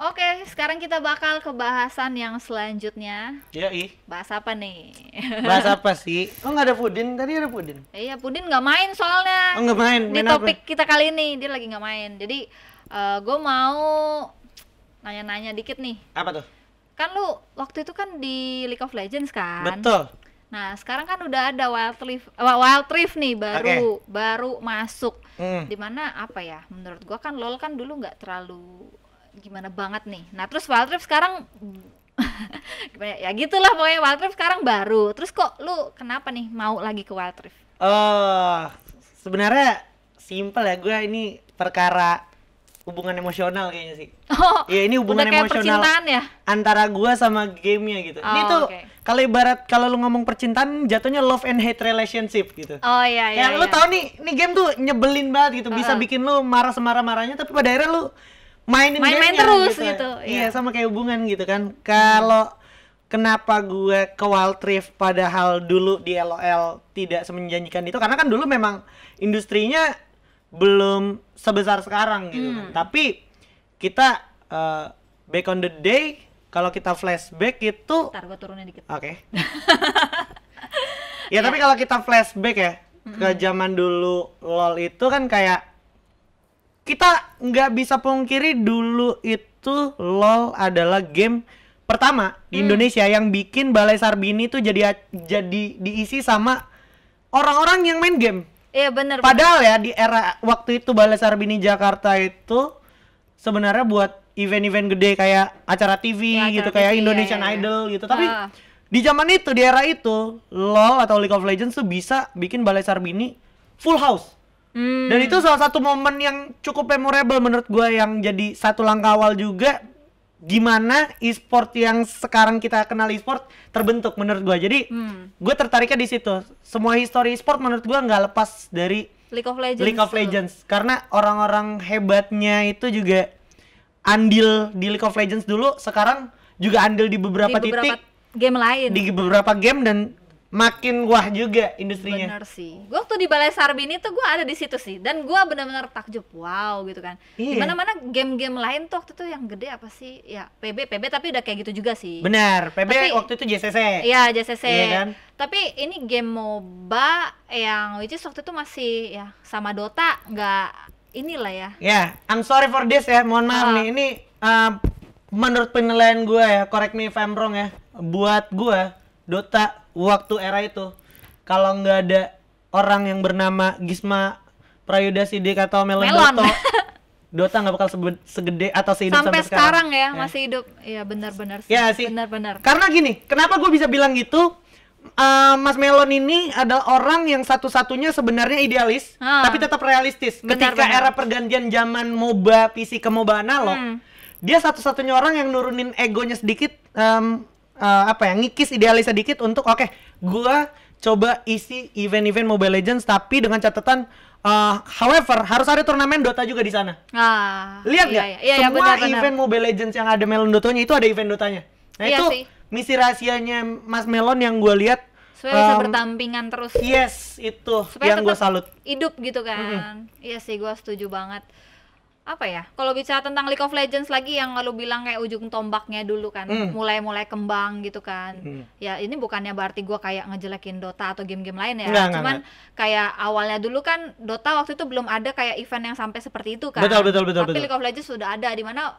Oke, sekarang kita bakal ke bahasan yang selanjutnya. Iya, ih. Bahas apa nih? Bahas apa sih? Oh, nggak ada Pudin. Tadi ada Pudin. Iya, Pudin nggak main soalnya. Oh, nggak main. Di topik apa? kita kali ini dia lagi nggak main. Jadi, uh, eh, gue mau nanya-nanya dikit nih. Apa tuh? Kan lu waktu itu kan di League of Legends kan? Betul. Nah, sekarang kan udah ada Wild Rift, eh, Wild Rift nih baru okay. baru masuk. Hmm. Dimana apa ya? Menurut gua kan LoL kan dulu nggak terlalu gimana banget nih nah terus wild trip sekarang gimana ya gitulah pokoknya wild trip sekarang baru terus kok lu kenapa nih mau lagi ke wild trip oh eh, sebenarnya simple ya gue ini perkara hubungan emosional kayaknya sih. Oh, ya ini hubungan emosional ya? antara gue sama gamenya gitu. Oh, ini tuh okay. kalau ibarat kalau lu ngomong percintaan jatuhnya love and hate relationship gitu. Oh iya iya. Ya, iya. lu tau nih, nih game tuh nyebelin banget gitu, bisa uh-uh. bikin lu marah semarah-marahnya tapi pada akhirnya lu mainin main-main terus gitu, gitu. Iya, iya, sama kayak hubungan gitu kan. Kalau kenapa gue ke Wild padahal dulu di LOL tidak semenjanjikan itu karena kan dulu memang industrinya belum sebesar sekarang gitu kan. hmm. Tapi kita uh, back on the day kalau kita flashback itu Ntar gue turunnya dikit. Oke. Okay. ya, yeah. tapi iya. kalau kita flashback ya ke zaman dulu LOL itu kan kayak kita nggak bisa pungkiri dulu itu LOL adalah game pertama di hmm. Indonesia yang bikin Balai Sarbini itu jadi jadi diisi sama orang-orang yang main game. Iya benar. Padahal bener. ya di era waktu itu Balai Sarbini Jakarta itu sebenarnya buat event-event gede kayak acara TV ya, acara gitu TV, kayak iya, iya, Indonesian ya, ya, Idol gitu. Tapi uh. di zaman itu di era itu LOL atau League of Legends tuh bisa bikin Balai Sarbini full house. Hmm. Dan itu salah satu momen yang cukup memorable menurut gue yang jadi satu langkah awal juga gimana e-sport yang sekarang kita kenal e-sport terbentuk menurut gue. Jadi hmm. gue tertariknya di situ. Semua histori e-sport menurut gue nggak lepas dari League of Legends. League of Legends dulu. karena orang-orang hebatnya itu juga andil di League of Legends dulu, sekarang juga andil di beberapa di beberapa titik game lain. Di beberapa game dan makin wah juga industrinya. Bener sih. Gue waktu di Balai Sarbini tuh gue ada di situ sih, dan gue benar-benar takjub, wow gitu kan. Iya. Dimana-mana game-game lain tuh waktu itu yang gede apa sih? Ya PB, PB tapi udah kayak gitu juga sih. Benar, PB tapi, waktu itu JCC. Iya JCC. Iya kan? Tapi ini game MOBA yang which is waktu itu masih ya sama Dota nggak inilah ya. Ya, yeah, I'm sorry for this ya, mohon maaf uh. nih. Ini uh, menurut penilaian gue ya, correct me if I'm wrong ya. Buat gue Dota waktu era itu kalau nggak ada orang yang bernama Gisma Prayuda Sidik atau Melon, Melon. Doto Dota nggak bakal segede atau sehidup sampai, sampai sekarang. sekarang ya, ya masih hidup ya benar-benar sih ya sih benar-benar karena gini kenapa gue bisa bilang gitu uh, Mas Melon ini adalah orang yang satu-satunya sebenarnya idealis hmm. tapi tetap realistis benar, ketika benar. era pergantian zaman MOBA PC ke MOBA analog hmm. dia satu-satunya orang yang nurunin egonya sedikit um, uh, apa ya ngikis idealis sedikit untuk oke okay, gua coba isi event-event Mobile Legends tapi dengan catatan uh, however harus ada turnamen Dota juga di sana. Ah, Lihat iya, nggak? Iya, iya, iya, Semua iya, benar. event Mobile Legends yang ada Melon Dotanya itu ada event Dotanya. Nah iya itu sih. misi rahasianya Mas Melon yang gue lihat supaya um, bisa bertampingan terus. Yes, itu supaya yang gue salut. Hidup gitu kan. Mm -hmm. Iya sih, gue setuju banget apa ya kalau bicara tentang League of Legends lagi yang lo bilang kayak ujung tombaknya dulu kan mulai mulai mulai kembang gitu kan mm. ya ini bukannya berarti gue kayak ngejelekin Dota atau game-game lain ya enggak, cuman enggak, kayak awalnya dulu kan Dota waktu itu belum ada kayak event yang sampai seperti itu kan betul betul betul tapi betul. League of Legends sudah ada di mana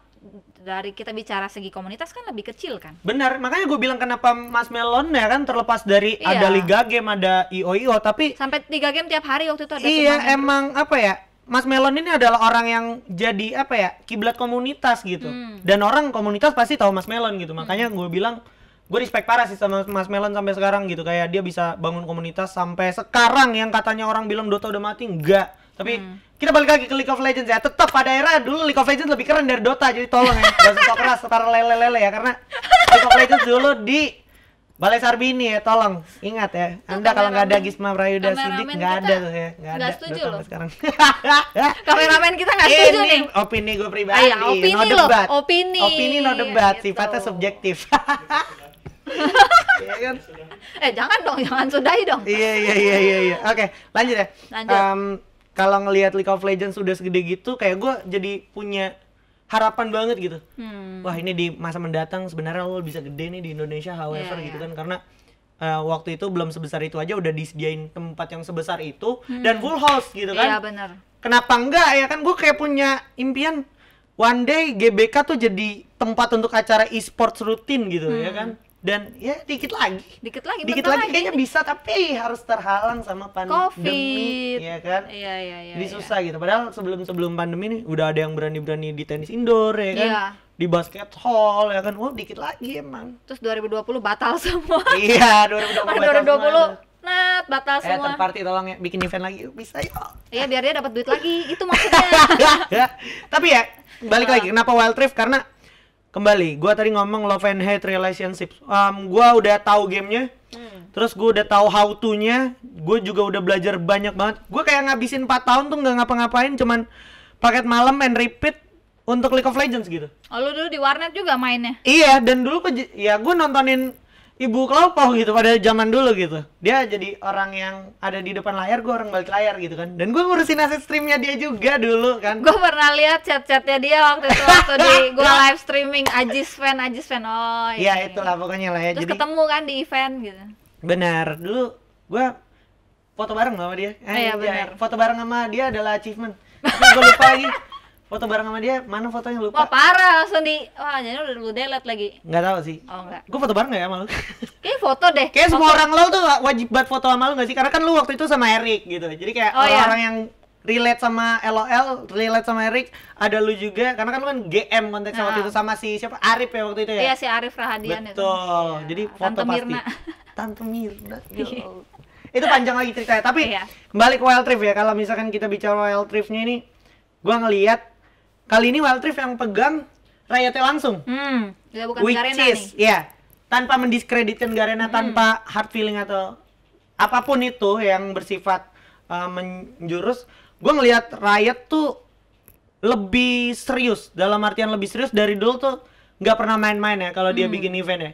dari kita bicara segi komunitas kan lebih kecil kan benar makanya gue bilang kenapa Mas Melon ya kan terlepas dari iya. ada liga game ada IOIO tapi sampai tiga game tiap hari waktu itu ada iya emang apa ya Mas Melon ini adalah orang yang jadi apa ya kiblat komunitas gitu hmm. dan orang komunitas pasti tahu Mas Melon gitu hmm. makanya gue bilang gue respect parah sih sama Mas Melon sampai sekarang gitu kayak dia bisa bangun komunitas sampai sekarang yang katanya orang bilang Dota udah mati enggak tapi hmm. kita balik lagi ke League of Legends ya tetap pada era dulu League of Legends lebih keren dari Dota jadi tolong ya gak usah keras setara lele-lele ya karena League of Legends dulu di Balai Sarbini ya, tolong ingat ya. Anda kalau nggak ada Gisma Prayuda Sidik ya, nggak ada tuh ya, nggak ada. setuju loh. Sekarang. kameramen kita nggak setuju Ini nih. opini gue ah, pribadi. Ayah, opini no loh. Debat. Opini. Opini no debat, gitu. sifatnya subjektif. ya kan? Eh jangan dong, jangan sudahi dong. iya iya iya iya. iya. Oke, okay, lanjut ya. Lanjut. Um, kalau ngelihat League of Legends sudah segede gitu, kayak gue jadi punya harapan banget gitu hmm. wah ini di masa mendatang sebenarnya lo bisa gede nih di Indonesia however yeah, iya. gitu kan karena uh, waktu itu belum sebesar itu aja udah disediain tempat yang sebesar itu hmm. dan full house gitu kan iya bener kenapa enggak ya kan gue kayak punya impian one day GBK tuh jadi tempat untuk acara e-sports rutin gitu ya hmm. ya kan dan ya dikit lagi dikit lagi dikit lagi, kayaknya bisa tapi harus terhalang sama pandemi COVID. ya kan iya iya iya jadi iya. susah iya. gitu padahal sebelum sebelum pandemi nih udah ada yang berani berani di tenis indoor ya kan iya. di basket hall ya kan wah dikit lagi emang terus 2020 batal semua iya 2020 batal semua Nat, batal eh, semua. Eh, party tolong ya, bikin event lagi yuk, bisa yuk. Iya, biar dia dapat duit lagi. Itu maksudnya. ya, tapi ya, balik iya. lagi kenapa Wild trip? karena kembali gue tadi ngomong love and hate relationship um, gue udah tahu gamenya hmm. terus gue udah tahu how to nya gue juga udah belajar banyak banget gue kayak ngabisin 4 tahun tuh nggak ngapa-ngapain cuman paket malam and repeat untuk League of Legends gitu. Oh, lu dulu di warnet juga mainnya? Iya, dan dulu ke, ya gue nontonin ibu kelopok gitu pada zaman dulu gitu dia jadi orang yang ada di depan layar gue orang balik layar gitu kan dan gue ngurusin aset streamnya dia juga dulu kan gue pernah lihat chat-chatnya dia waktu itu waktu di gue live streaming Ajis fan Ajis fan oh iya ya, itulah iya. pokoknya lah ya terus jadi, ketemu kan di event gitu benar dulu gue foto bareng sama dia eh, iya, benar. foto bareng sama dia adalah achievement gue lupa lagi foto bareng sama dia mana fotonya lupa wah parah langsung di wah jadi udah lu delete lagi nggak tahu sih oh enggak gua foto bareng nggak ya malu lu kayak foto deh kayak semua orang lo tuh wajib buat foto sama lu nggak sih karena kan lu waktu itu sama Erik gitu jadi kayak oh, orang, -orang iya. yang relate sama LOL, relate sama Erik, ada lu juga karena kan lu kan GM konteks nah. waktu itu sama si siapa Arif ya waktu itu ya. Iya si Arif Rahadian Betul. itu. Betul. Ya. Jadi foto Tante pasti. Mirna. Tante Mirna. Ya itu panjang lagi ceritanya, tapi iya. kembali ke wild trip ya. Kalau misalkan kita bicara wild tripnya ini, gua ngelihat Kali ini Rift yang pegang rakyatnya langsung. Hmm, ya bukan Which Garena is, nih. ya, tanpa mendiskreditkan Garena, hmm. tanpa hard feeling atau apapun itu yang bersifat uh, menjurus, gue ngelihat rakyat tuh lebih serius dalam artian lebih serius dari dulu tuh nggak pernah main-main ya kalau hmm. dia bikin event ya.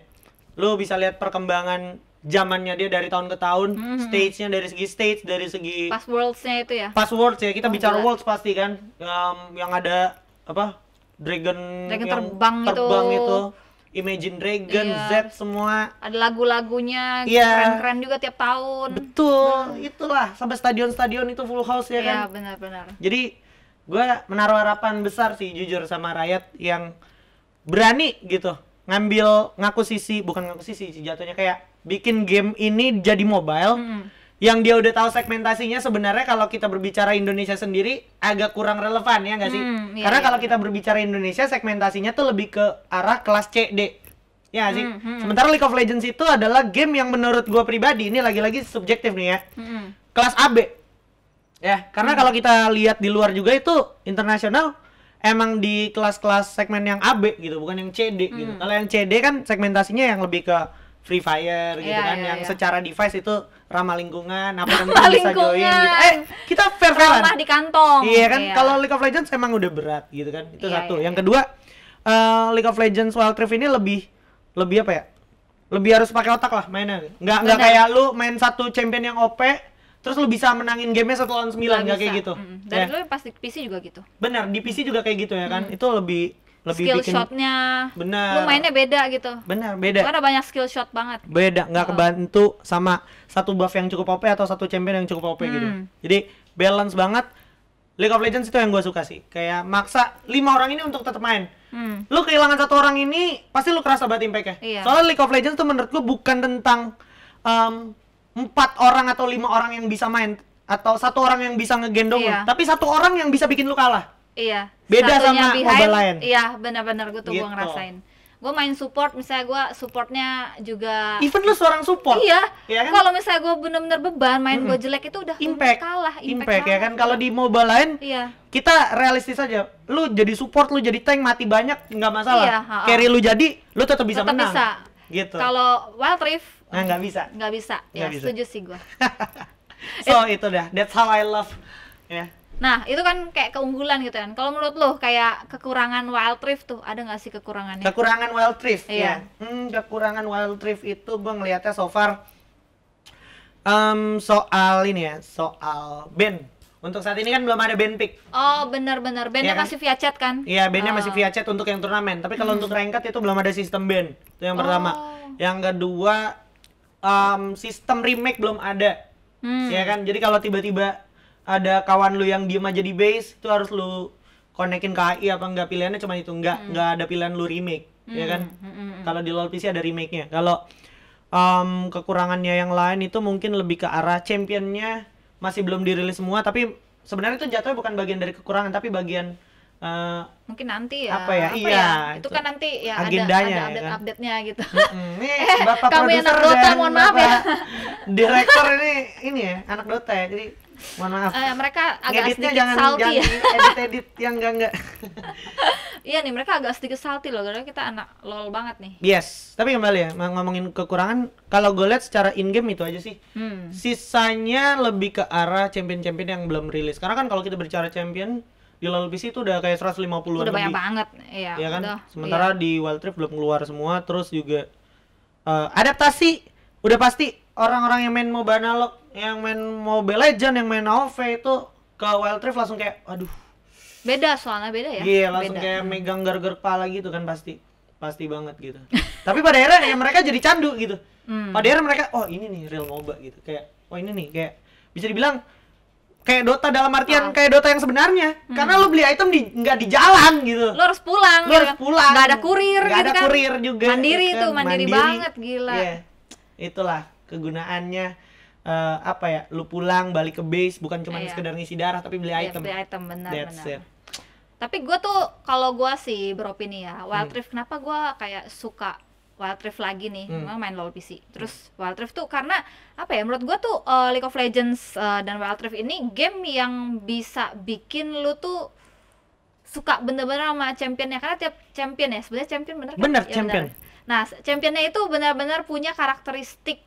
Lo bisa lihat perkembangan zamannya dia dari tahun ke tahun, mm -hmm. stage-nya dari segi stage, dari segi pas nya itu ya. Pas worlds ya, kita oh, bicara gila. worlds pasti kan. Um, yang ada apa dragon dragon terbang, terbang itu, itu. Imagine Dragon, iya. Z semua. Ada lagu-lagunya keren iya. keren-keren juga tiap tahun. Betul, nah. itulah sampai stadion-stadion itu full house ya iya, kan. benar-benar. Jadi gue menaruh harapan besar sih jujur sama rakyat yang berani gitu ngambil ngaku sisi bukan ngaku sisi jatuhnya kayak bikin game ini jadi mobile. Hmm yang dia udah tahu segmentasinya sebenarnya kalau kita berbicara Indonesia sendiri agak kurang relevan ya nggak sih? Hmm, iya, Karena iya, kalau iya. kita berbicara Indonesia segmentasinya tuh lebih ke arah kelas C D Ya sih? Hmm, hmm, Sementara League of Legends itu adalah game yang menurut gue pribadi ini lagi-lagi subjektif nih ya. Hmm. Kelas B Ya, karena hmm. kalau kita lihat di luar juga itu internasional emang di kelas-kelas segmen yang AB gitu, bukan yang CD gitu. hmm. gitu. Kalau yang CD kan segmentasinya yang lebih ke Free Fire gitu iya, kan yeah, yang yeah. secara device itu ramah lingkungan apa yang bisa join gitu. Eh, kita fair fair Ramah di kantong. Iya kan? Iya. Kalau League of Legends emang udah berat gitu kan. Itu iya, satu. Iya. Yang iya. kedua, uh, League of Legends Wild Rift ini lebih lebih apa ya? Lebih harus pakai otak lah mainnya. Nggak nggak kayak lu main satu champion yang OP terus lu bisa menangin gamenya satu lawan sembilan nggak kayak gitu. Mm. Dan ya. lu pasti PC juga gitu. Benar, di PC juga kayak gitu ya kan. Mm. Itu lebih lebih skill bikin, shotnya benar lu mainnya beda gitu benar beda karena banyak skill shot banget beda nggak oh. kebantu sama satu buff yang cukup OP atau satu champion yang cukup OP gitu. hmm. gitu jadi balance banget League of Legends itu yang gue suka sih kayak maksa lima orang ini untuk tetap main hmm. lu kehilangan satu orang ini pasti lu kerasa banget impactnya iya. soalnya League of Legends itu menurut gue bukan tentang empat um, orang atau lima orang yang bisa main atau satu orang yang bisa ngegendong iya. tapi satu orang yang bisa bikin lu kalah Iya. Beda sama behind, mobile lain. Iya, benar-benar gue tuh gitu. gue ngerasain. Gue main support, misalnya gue supportnya juga. Even lu seorang support. Iya. Ya kan? Kalau misalnya gue benar-benar beban, main -hmm. gue jelek itu udah impact kalah. Impact, impact kalah. ya kan. Kalau di mobile lain, iya. kita realistis aja. Lu jadi support, lu jadi tank mati banyak nggak masalah. Iya, Carry lu jadi, lu tetap bisa tetep menang. Bisa. Gitu. Kalau Wild Rift, nah nggak bisa. Nggak bisa. Gak ya bisa. setuju sih gue. so itu dah. That's how I love. Ya. Yeah Nah, itu kan kayak keunggulan gitu kan. Kalau menurut lo kayak kekurangan wild rift tuh ada nggak sih kekurangannya? Kekurangan wild rift ya? iya. ya. Hmm, kekurangan wild rift itu gue ngeliatnya so far um, soal ini ya, soal band. Untuk saat ini kan belum ada band pick. Oh, benar-benar. Bandnya ya kan? masih via chat kan? Iya, bandnya uh. masih ah. via chat untuk yang turnamen. Tapi kalau hmm. untuk ranked itu belum ada sistem band. Itu yang pertama. Oh. Yang kedua um, sistem remake belum ada. Hmm. Ya kan? Jadi kalau tiba-tiba ada kawan lu yang diem aja di base itu harus lu konekin ke AI apa enggak pilihannya cuma itu enggak hmm. enggak ada pilihan lu remake hmm. ya kan hmm hmm, hmm. hmm. kalau di LoL PC ada remake-nya kalau um, kekurangannya yang lain itu mungkin lebih ke arah championnya masih belum dirilis semua tapi sebenarnya itu jatuhnya bukan bagian dari kekurangan tapi bagian Uh, mungkin nanti ya apa ya apa iya ya? Itu, itu kan nanti ya agendanya ada, ada ya update kan? update nya gitu mm-hmm. ini eh, bapak kamu yang anak dota mohon maaf ya direktur ini ini ya anak dota ya jadi Mohon maaf. Uh, mereka agak Ngeditnya sedikit jangan, salty jangan ya. edit edit yang enggak enggak. iya nih mereka agak sedikit salty loh karena kita anak lol banget nih. Yes, tapi kembali ya ngomongin kekurangan kalau gue lihat secara in game itu aja sih. Hmm. Sisanya lebih ke arah champion-champion yang belum rilis. Karena kan kalau kita berbicara champion di LoL PC itu udah kayak 150 udah udah lebih. banyak banget iya ya kan udah, sementara iya. di Wild trip belum keluar semua terus juga uh, adaptasi udah pasti orang-orang yang main MOBA analog yang main Mobile Legend, yang main AoV itu ke Wild Rift langsung kayak aduh. Beda soalnya beda ya. Iya, langsung beda. kayak megang megang gargar kepala gitu kan pasti. Pasti banget gitu. Tapi pada akhirnya yang mereka jadi candu gitu. Hmm. Pada akhirnya mereka oh ini nih real MOBA gitu. Kayak oh ini nih kayak bisa dibilang kayak Dota dalam artian oh. kayak Dota yang sebenarnya hmm. karena lo beli item di nggak di jalan gitu lo harus pulang lo harus gitu kan. pulang nggak ada kurir nggak gitu ada kan. kurir juga mandiri gitu kan. tuh mandiri, mandiri banget gila yeah. itulah kegunaannya uh, apa ya lu pulang balik ke base bukan cuma yeah. sekedar ngisi darah tapi beli iya, item beli item benar benar it. tapi gue tuh kalau gue sih beropini ya wild hmm. rift hmm. kenapa gue kayak suka Wild Rift lagi nih, hmm. main LoL PC. Terus Wild Rift tuh karena apa ya? Menurut gue tuh uh, League of Legends uh, dan Wild Rift ini game yang bisa bikin lu tuh suka bener-bener sama championnya karena tiap champion ya sebenarnya champion bener kan? Bener ya, champion. Bener. Nah championnya itu benar-benar punya karakteristik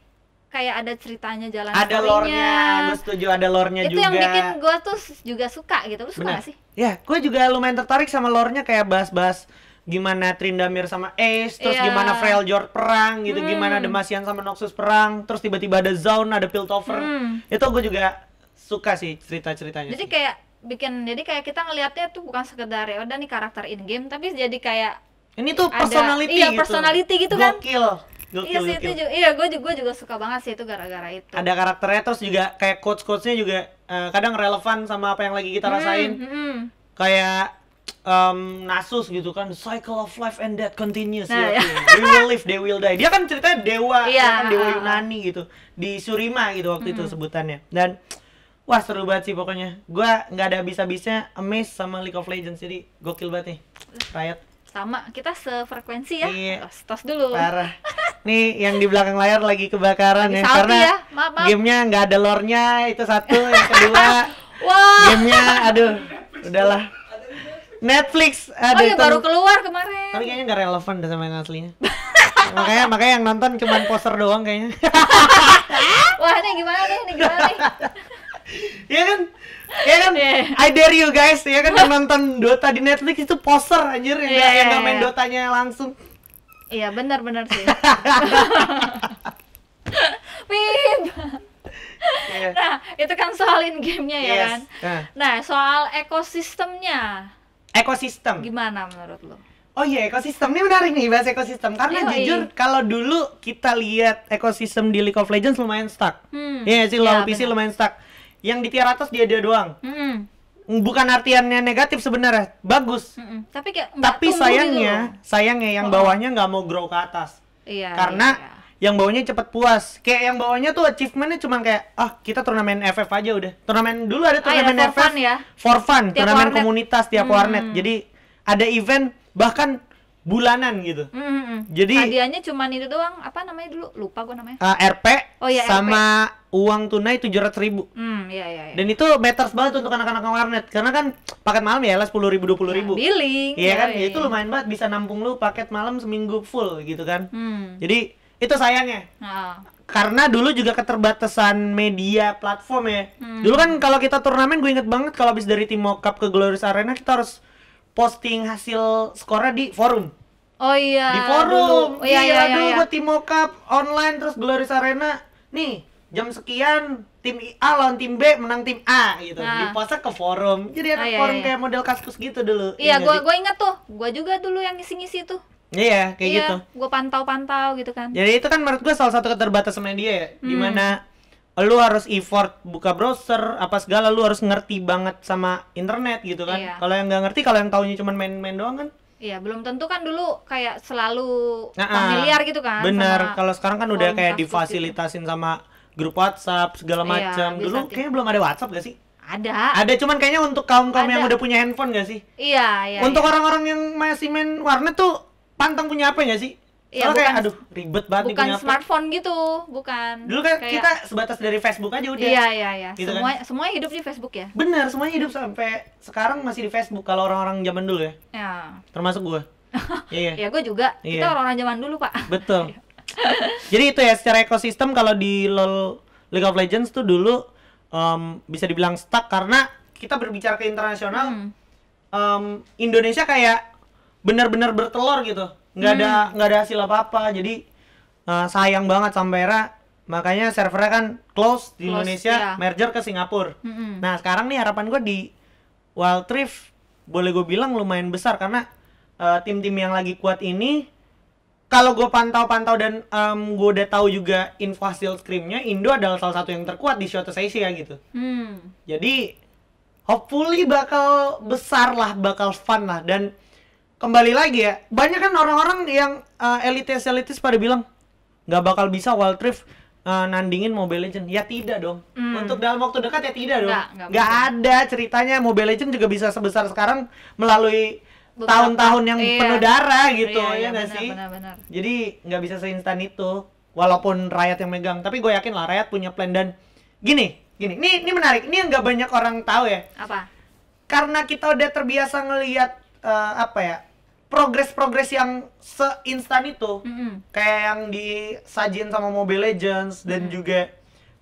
kayak ada ceritanya jalan ada lore-nya gue setuju ada lore-nya itu juga itu yang bikin gue tuh juga suka gitu lu suka gak sih ya gue juga lumayan tertarik sama lore-nya kayak bahas-bahas gimana Trindamir sama Ace, terus yeah. gimana Jord perang gitu, hmm. gimana Demacian sama Noxus perang, terus tiba-tiba ada Zaun, ada Piltover. Hmm. Itu gue juga suka sih cerita-ceritanya. Jadi sih. kayak bikin jadi kayak kita ngelihatnya tuh bukan sekedar ya udah nih karakter in game tapi jadi kayak ini tuh personality ada, iya, gitu. personality gitu kan? Gokil. kan gokil, iya sih itu juga, iya gue juga juga suka banget sih itu gara-gara itu ada karakternya terus juga kayak quotes quotesnya juga uh, kadang relevan sama apa yang lagi kita hmm, rasain hmm, hmm. kayak um, Nasus gitu kan cycle of life and death continues nah, ya. We will live they will die dia kan ceritanya dewa yeah. kan dewa Yunani gitu di Surima gitu waktu hmm. itu sebutannya dan wah seru banget sih pokoknya gue nggak ada bisa-bisanya amazed sama League of Legends jadi gokil banget nih rakyat. sama kita sefrekuensi ya iya. tos, tos dulu parah nih yang di belakang layar lagi kebakaran ya, karena ya. Maaf, maaf. gamenya nggak ada lornya itu satu yang kedua wow. gamenya aduh udahlah Netflix ada oh, ya, baru keluar kemarin tapi kayaknya nggak relevan deh sama yang aslinya makanya makanya yang nonton cuma poster doang kayaknya wah ini gimana nih ini gimana nih Iya kan? Iya kan? Yeah. I dare you guys, ya kan yang nonton Dota di Netflix itu poster anjir ya yeah, yang gak iya, iya, main iya. Dotanya langsung. Iya benar-benar sih. Pip. Iya. Nah itu kan soal in gamenya ya yes. ya kan. Nah. nah soal ekosistemnya. Ekosistem. Gimana menurut lo? Oh iya ekosistem ini menarik nih bahas ekosistem karena Yoi. jujur kalau dulu kita lihat ekosistem di League of Legends lumayan stuck. Hmm. Iya sih lo ya, PC bener. lumayan stuck. Yang di tier atas dia dia doang. Hmm bukan artiannya negatif sebenarnya bagus mm -mm. tapi kayak tapi sayangnya gitu sayangnya yang oh. bawahnya nggak mau grow ke atas iya, karena iya, iya. yang bawahnya cepet puas kayak yang bawahnya tuh achievementnya cuma kayak ah kita turnamen FF aja udah turnamen dulu ada ah, ya, turnamen ah, ya, for fun, ya. for fun turnamen warnet. komunitas tiap hmm. warnet jadi ada event bahkan bulanan gitu. Mm -hmm. Jadi hadiahnya cuma itu doang. Apa namanya dulu? Lupa gua namanya. Uh, ah, RP oh, iya, sama RP. uang tunai tujuh ratus ribu. Mm, iya, iya, iya. Dan itu matters banget untuk anak-anak warnet karena kan paket malam ya lah sepuluh ribu dua puluh ribu. Nah, billing. Iya kan? Iya. Itu lumayan banget bisa nampung lu paket malam seminggu full gitu kan. Mm. Jadi itu sayangnya. Oh karena dulu juga keterbatasan media platform ya. Mm. Dulu kan kalau kita turnamen gue inget banget kalau habis dari Timo Cup ke Glorious Arena kita harus posting hasil skornya di forum. Oh iya. Di forum. Oh, iya, iya, iya, dulu iya, iya. buat tim mockup online terus Glorious Arena. Nih, jam sekian tim A lawan tim B menang tim A gitu nah. ke forum jadi ada oh, iya, forum iya. kayak iya. model kaskus gitu dulu iya gue gue inget tuh gue juga dulu yang ngisi-ngisi tuh iya kayak iya, gitu gue pantau-pantau gitu kan jadi itu kan menurut gue salah satu keterbatasan media ya hmm. dimana lu harus effort buka browser apa segala lu harus ngerti banget sama internet gitu kan iya. kalau yang nggak ngerti kalau yang taunya cuma main-main doang kan Iya, belum tentu kan dulu kayak selalu nah, ah, familiar gitu kan. Bener, kalau sekarang kan udah kayak gitu. difasilitasin gitu. sama grup WhatsApp segala iya, macam. Iya, dulu kayaknya belum ada WhatsApp gak sih? Ada. Ada cuman kayaknya untuk kaum-kaum yang udah punya handphone gak sih? Iya, iya. Untuk iya. orang-orang iya. yang masih main warnet tuh pantang punya apa ya sih? Ya, Soalnya kayak aduh ribet banget bukan nih smartphone apa. gitu bukan dulu kan kayak, kita sebatas dari Facebook aja udah iya iya iya gitu kan? semua kan? semuanya hidup di Facebook ya benar semuanya hidup sampai sekarang masih di Facebook kalau orang-orang zaman dulu ya, ya. termasuk gue iya iya ya gue juga ya. kita iya. orang-orang zaman dulu pak betul jadi itu ya secara ekosistem kalau di lol League of Legends tuh dulu um, bisa dibilang stuck karena kita berbicara ke internasional hmm. um, Indonesia kayak benar-benar bertelur gitu nggak ada hmm. nggak ada hasil apa apa jadi uh, sayang banget Sampera makanya servernya kan close di close, Indonesia iya. merger ke Singapura mm -hmm. nah sekarang nih harapan gue di Wild Rift boleh gue bilang lumayan besar karena eh, tim-tim uh, yang lagi kuat ini kalau gue pantau-pantau dan um, gue udah tahu juga info hasil scrimnya Indo adalah salah satu yang terkuat di Shota Asia gitu hmm. jadi hopefully bakal besar lah bakal fun lah dan kembali lagi ya banyak kan orang-orang yang uh, eh, elitis elitis pada bilang nggak bakal bisa wild trip uh, eh, nandingin Mobile Legend ya tidak dong mm. untuk dalam waktu dekat ya tidak dong nggak ada ceritanya Mobile Legend juga bisa sebesar sekarang melalui tahun-tahun yang iya. penuh darah gitu iya, iya ya nggak sih benar, benar. jadi nggak bisa seinstan itu walaupun rakyat yang megang tapi gue yakin lah rakyat punya plan dan gini gini ini ini menarik ini nggak banyak orang tahu ya apa karena kita udah terbiasa ngelihat uh, apa ya progres-progres yang seinstan itu mm -hmm. kayak yang disajin sama Mobile Legends mm -hmm. dan juga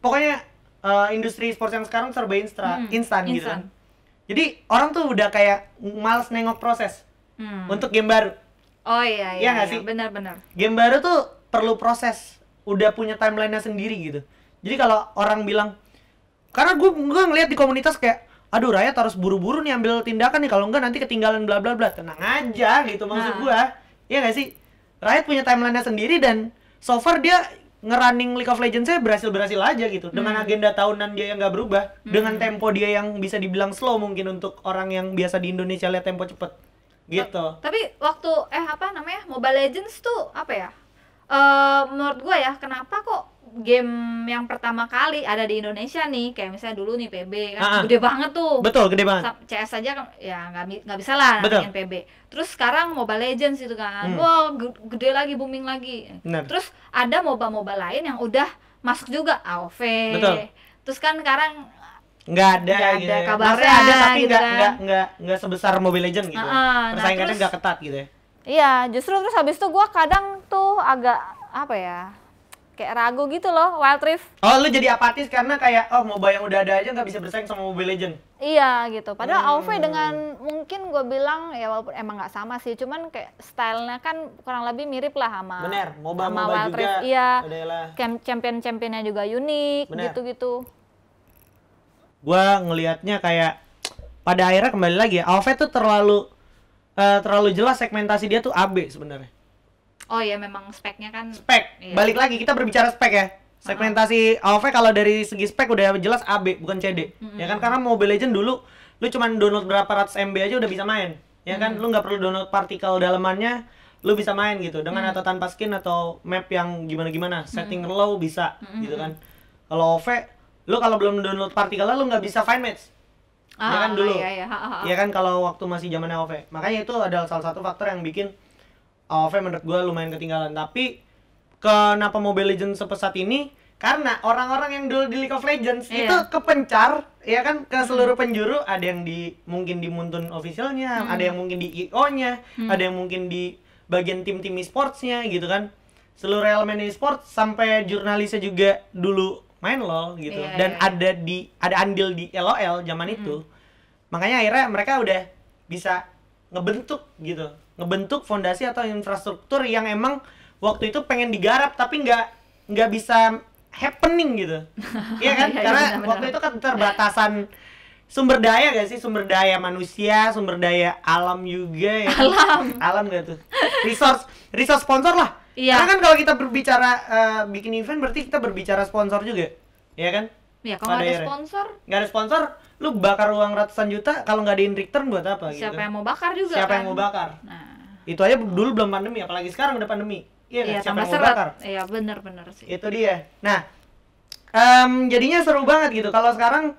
pokoknya uh, industri sports yang sekarang serba instan mm -hmm. instan gitu kan jadi orang tuh udah kayak males nengok proses mm. untuk game baru oh iya iya, ya, iya, iya. benar-benar game baru tuh perlu proses udah punya timelinenya sendiri gitu jadi kalau orang bilang karena gue gue ngeliat di komunitas kayak aduh rakyat harus buru-buru nih ambil tindakan nih kalau enggak nanti ketinggalan bla bla bla tenang aja gitu maksud nah. gua ya gak sih rakyat punya timelinenya sendiri dan so far dia ngerunning League of Legends saya berhasil berhasil aja gitu dengan hmm. agenda tahunan dia yang gak berubah hmm. dengan tempo dia yang bisa dibilang slow mungkin untuk orang yang biasa di Indonesia lihat tempo cepet gitu tapi waktu eh apa namanya Mobile Legends tuh apa ya uh, menurut gue ya kenapa kok game yang pertama kali ada di Indonesia nih kayak misalnya dulu nih PB kan uh -uh. gede banget tuh betul gede banget CS aja ya nggak nggak bisa lah betul. PB terus sekarang Mobile Legends itu kan hmm. wow gede lagi booming lagi Bener. terus ada MOBA-MOBA lain yang udah masuk juga AOV betul. terus kan sekarang nggak ada nggak gitu ada gitu. kabarnya ada tapi gitu nggak kan. nggak nggak sebesar Mobile Legends gitu uh -uh. persaingannya nah, ketat gitu ya iya justru terus habis itu gue kadang tuh agak apa ya kayak ragu gitu loh Wild Rift. Oh, lu jadi apatis karena kayak oh mobile yang udah ada aja nggak bisa bersaing sama Mobile Legend. Iya gitu. Padahal hmm. AoV dengan mungkin gue bilang ya walaupun emang nggak sama sih, cuman kayak stylenya kan kurang lebih mirip lah sama Bener, MOBA, sama Wild juga. Rift. Iya. Champion-championnya juga unik gitu-gitu. Gue ngelihatnya kayak pada akhirnya kembali lagi AoV tuh terlalu uh, terlalu jelas segmentasi dia tuh AB sebenarnya oh ya memang speknya kan spek iya. balik lagi kita berbicara spek ya segmentasi uh -huh. AOV kalau dari segi spek udah jelas AB bukan CD mm -hmm. ya kan karena Mobile Legend dulu lu cuma download berapa ratus MB aja udah bisa main ya mm -hmm. kan lu nggak perlu download partikel dalemannya lu bisa main gitu dengan mm -hmm. atau tanpa skin atau map yang gimana gimana setting mm -hmm. low bisa mm -hmm. gitu kan kalau AoV, lu kalau belum download partikelnya lu nggak bisa find match ah, ya kan ah, dulu iya, iya. Ha, ha, ha. ya kan kalau waktu masih zaman AOV makanya itu adalah salah satu faktor yang bikin AOV menurut gue lumayan ketinggalan tapi kenapa Mobile Legends sepesat ini karena orang-orang yang dulu di League of Legends yeah. itu kepencar ya kan ke seluruh penjuru ada yang di mungkin di Muntun officialnya hmm. ada yang mungkin di IO nya hmm. ada yang mungkin di bagian tim-tim esportsnya gitu kan seluruh elemen esports sampai jurnalisnya juga dulu main LOL gitu yeah, dan yeah. ada di ada andil di LOL zaman hmm. itu makanya akhirnya mereka udah bisa ngebentuk gitu ngebentuk fondasi atau infrastruktur yang emang waktu itu pengen digarap tapi nggak nggak bisa happening gitu iya kan ya, karena ya, benar, waktu benar. itu kan terbatasan sumber daya gak sih sumber daya manusia sumber daya alam juga ya alam alam gak tuh resource resource sponsor lah iya. karena kan kalau kita berbicara uh, bikin event berarti kita berbicara sponsor juga ya kan Ya, kalau nggak ada sponsor, nggak ada sponsor, lu bakar uang ratusan juta kalau nggak in return buat apa? Siapa gitu? yang mau bakar juga? Siapa kan? yang mau bakar? Nah, itu aja dulu belum pandemi apalagi sekarang udah pandemi iya, iya tambah bakar? iya benar-benar. sih itu dia nah um, jadinya seru banget gitu kalau sekarang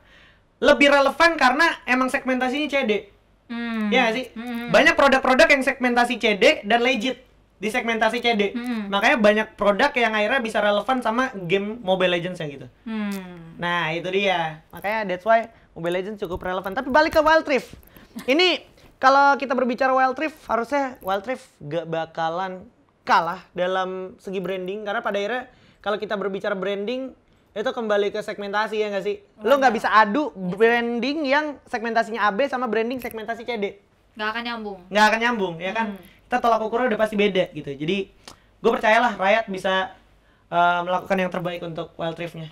lebih relevan karena emang segmentasinya CD hmm. ya sih hmm. banyak produk-produk yang segmentasi CD dan legit di segmentasi CD hmm. makanya banyak produk yang akhirnya bisa relevan sama game Mobile Legends ya gitu hmm. nah itu dia makanya that's why Mobile Legends cukup relevan tapi balik ke Wild Rift ini kalau kita berbicara Wild Trip, harusnya Wild Trip gak bakalan kalah dalam segi branding. Karena pada akhirnya kalau kita berbicara branding, itu kembali ke segmentasi ya gak sih? Lo gak bisa adu iya branding yang segmentasinya AB sama branding segmentasi CD. Gak akan nyambung. Gak akan nyambung, ya kan? Hmm. Kita tolak ukurnya udah pasti beda gitu. Jadi gue percayalah rakyat bisa uh, melakukan yang terbaik untuk wild Rift-nya.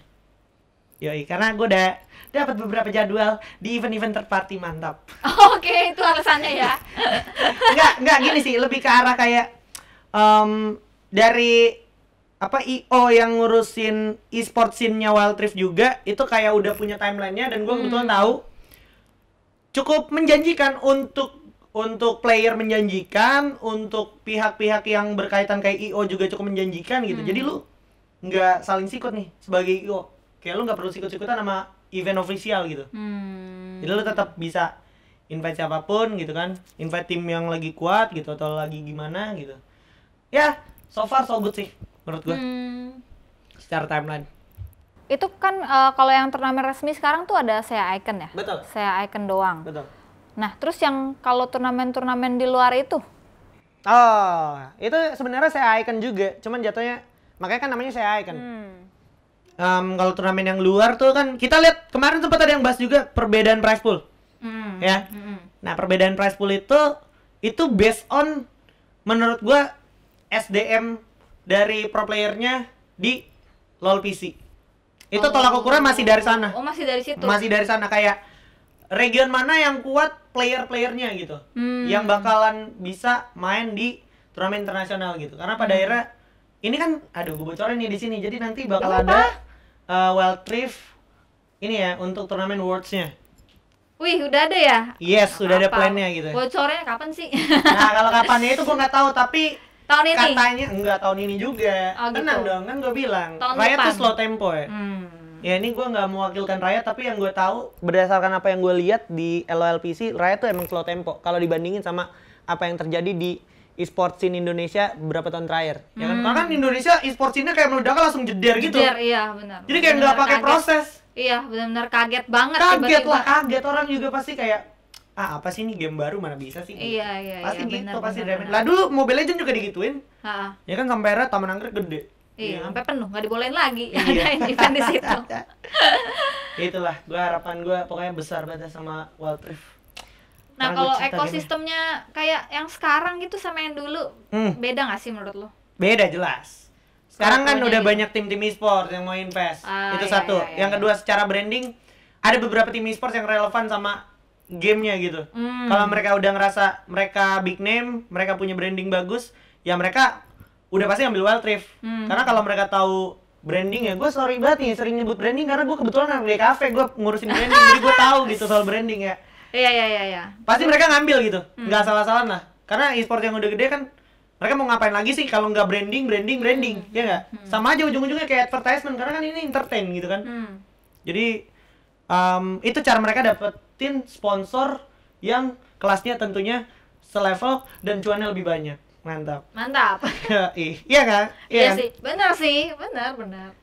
Yoi, karena gue udah dapat beberapa jadwal di event-event terparty mantap. Oke, okay, itu alasannya ya. enggak, enggak gini sih, lebih ke arah kayak um, dari apa IO yang ngurusin e-sport scene-nya Wild Rift juga itu kayak udah punya timelinenya dan gue hmm. kebetulan tahu cukup menjanjikan untuk untuk player menjanjikan, untuk pihak-pihak yang berkaitan kayak IO juga cukup menjanjikan gitu. Hmm. Jadi lu nggak saling sikut nih sebagai IO kayak lu nggak perlu sikut ikutan sama event official gitu hmm. jadi lu tetap bisa invite siapapun gitu kan invite tim yang lagi kuat gitu atau lagi gimana gitu ya so far so good sih menurut gue hmm. secara timeline itu kan uh, kalau yang turnamen resmi sekarang tuh ada saya icon ya betul saya icon doang betul nah terus yang kalau turnamen-turnamen di luar itu oh itu sebenarnya saya icon juga cuman jatuhnya makanya kan namanya saya icon hmm um, kalau turnamen yang luar tuh kan kita lihat kemarin sempat ada yang bahas juga perbedaan prize pool. mm. Ya. mm. Nah, perbedaan prize pool itu itu based on menurut gua SDM dari pro playernya di LoL PC. Itu oh. tolak ukuran masih dari sana. Oh, masih dari situ. Masih dari sana kayak region mana yang kuat player-playernya gitu. Hmm. Yang bakalan bisa main di turnamen internasional gitu. Karena pada hmm. akhirnya ini kan aduh gue bocorin nih di sini. Jadi nanti bakal ada uh, Wild ini ya untuk turnamen worlds Wih, udah ada ya? Yes, udah ada plannya gitu. Bocornya kapan sih? nah, kalau kapannya itu gue nggak tahu, tapi tahun ini katanya enggak tahun ini juga. Oh, gitu. Tenang dong, kan gue bilang. Raya tuh slow tempo ya. Hmm. Ya ini gue nggak mewakilkan Raya, tapi yang gue tahu berdasarkan apa yang gue lihat di LOLPC, Raya tuh emang slow tempo. Kalau dibandingin sama apa yang terjadi di e-sport scene Indonesia berapa tahun terakhir. Hmm. Ya kan? Karena kan Indonesia e-sport scene-nya kayak meledak langsung jeder gitu. Jeder, iya benar. Jadi kayak nggak pakai proses. Iya, benar-benar kaget banget Kaget lah, kaget orang juga pasti kayak ah apa sih ini game baru mana bisa sih iya iya, iya pasti iya, gitu bener, pasti bener, bener. lah dulu Mobile Legends juga digituin ha. ya kan sampai era taman anggrek gede iya ya. sampai penuh nggak dibolehin lagi iya. ada event di situ itulah gue harapan gue pokoknya besar banget sama Wild Rift Nah kalau gitu. ekosistemnya kayak yang sekarang gitu sama yang dulu hmm. beda gak sih menurut lo? Beda jelas. Sekarang kan udah gitu. banyak tim-tim e-sport yang mau invest. Ah, itu iya, satu. Iya, iya, yang kedua secara branding ada beberapa tim e-sport yang relevan sama gamenya gitu. Hmm. Kalau mereka udah ngerasa mereka big name, mereka punya branding bagus, ya mereka udah pasti ngambil wild trip Hmm. Karena kalau mereka tahu branding ya, gue sorry banget nih sering nyebut branding karena gue kebetulan anak di kafe, gue ngurusin branding, jadi gue tahu gitu soal branding ya. Iya iya iya. Ya. Pasti mereka ngambil gitu, hmm. nggak salah-salah lah. Karena e-sport yang udah gede kan mereka mau ngapain lagi sih kalau nggak branding, branding, branding, hmm. ya nggak? Hmm. Sama aja ujung-ujungnya kayak advertisement karena kan ini entertain gitu kan. Hmm. Jadi um, itu cara mereka dapetin sponsor yang kelasnya tentunya selevel dan cuannya lebih banyak. Mantap. Mantap. Iya, iya, iya, iya kan? Iya, sih, benar sih, benar benar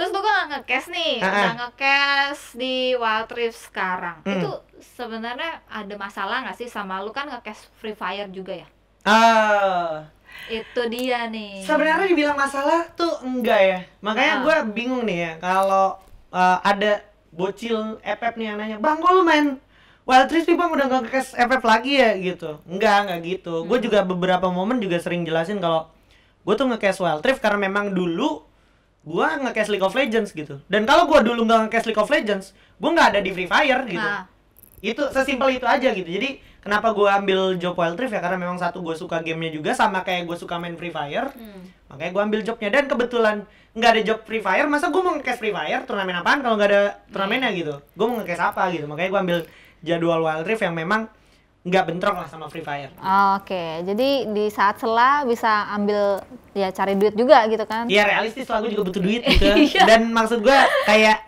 terus gue nggak ngecast nih uh -uh. udah ngecast di Wild Rift sekarang hmm. itu sebenarnya ada masalah nggak sih sama lu kan ngecast Free Fire juga ya ah uh itu dia nih sebenarnya dibilang masalah tuh enggak ya makanya uh. gue bingung nih ya kalau uh, ada bocil FF nih yang nanya bang kok lu main Wild Rift sih bang udah gak kes FF lagi ya gitu enggak enggak gitu hmm. gue juga beberapa momen juga sering jelasin kalau gue tuh ngekes Wild Rift karena memang dulu gua nge-cash League of Legends gitu. Dan kalau gua dulu nggak nge-cash League of Legends, gua nggak ada di Free Fire gitu. Nah. Itu sesimpel itu aja gitu. Jadi kenapa gua ambil job wild Rift ya karena memang satu gua suka gamenya juga sama kayak gua suka main free fire hmm. makanya gua ambil jobnya dan kebetulan nggak ada job free fire masa gua mau ngekes free fire turnamen apaan kalau nggak ada turnamennya hmm. gitu gua mau ngekes apa gitu makanya gua ambil jadwal wild Rift yang memang nggak bentrok lah sama Free Fire. Oke, okay. jadi di saat sela bisa ambil ya cari duit juga gitu kan? Iya realistis lah, gue juga butuh duit gitu. Iya. Dan maksud gue kayak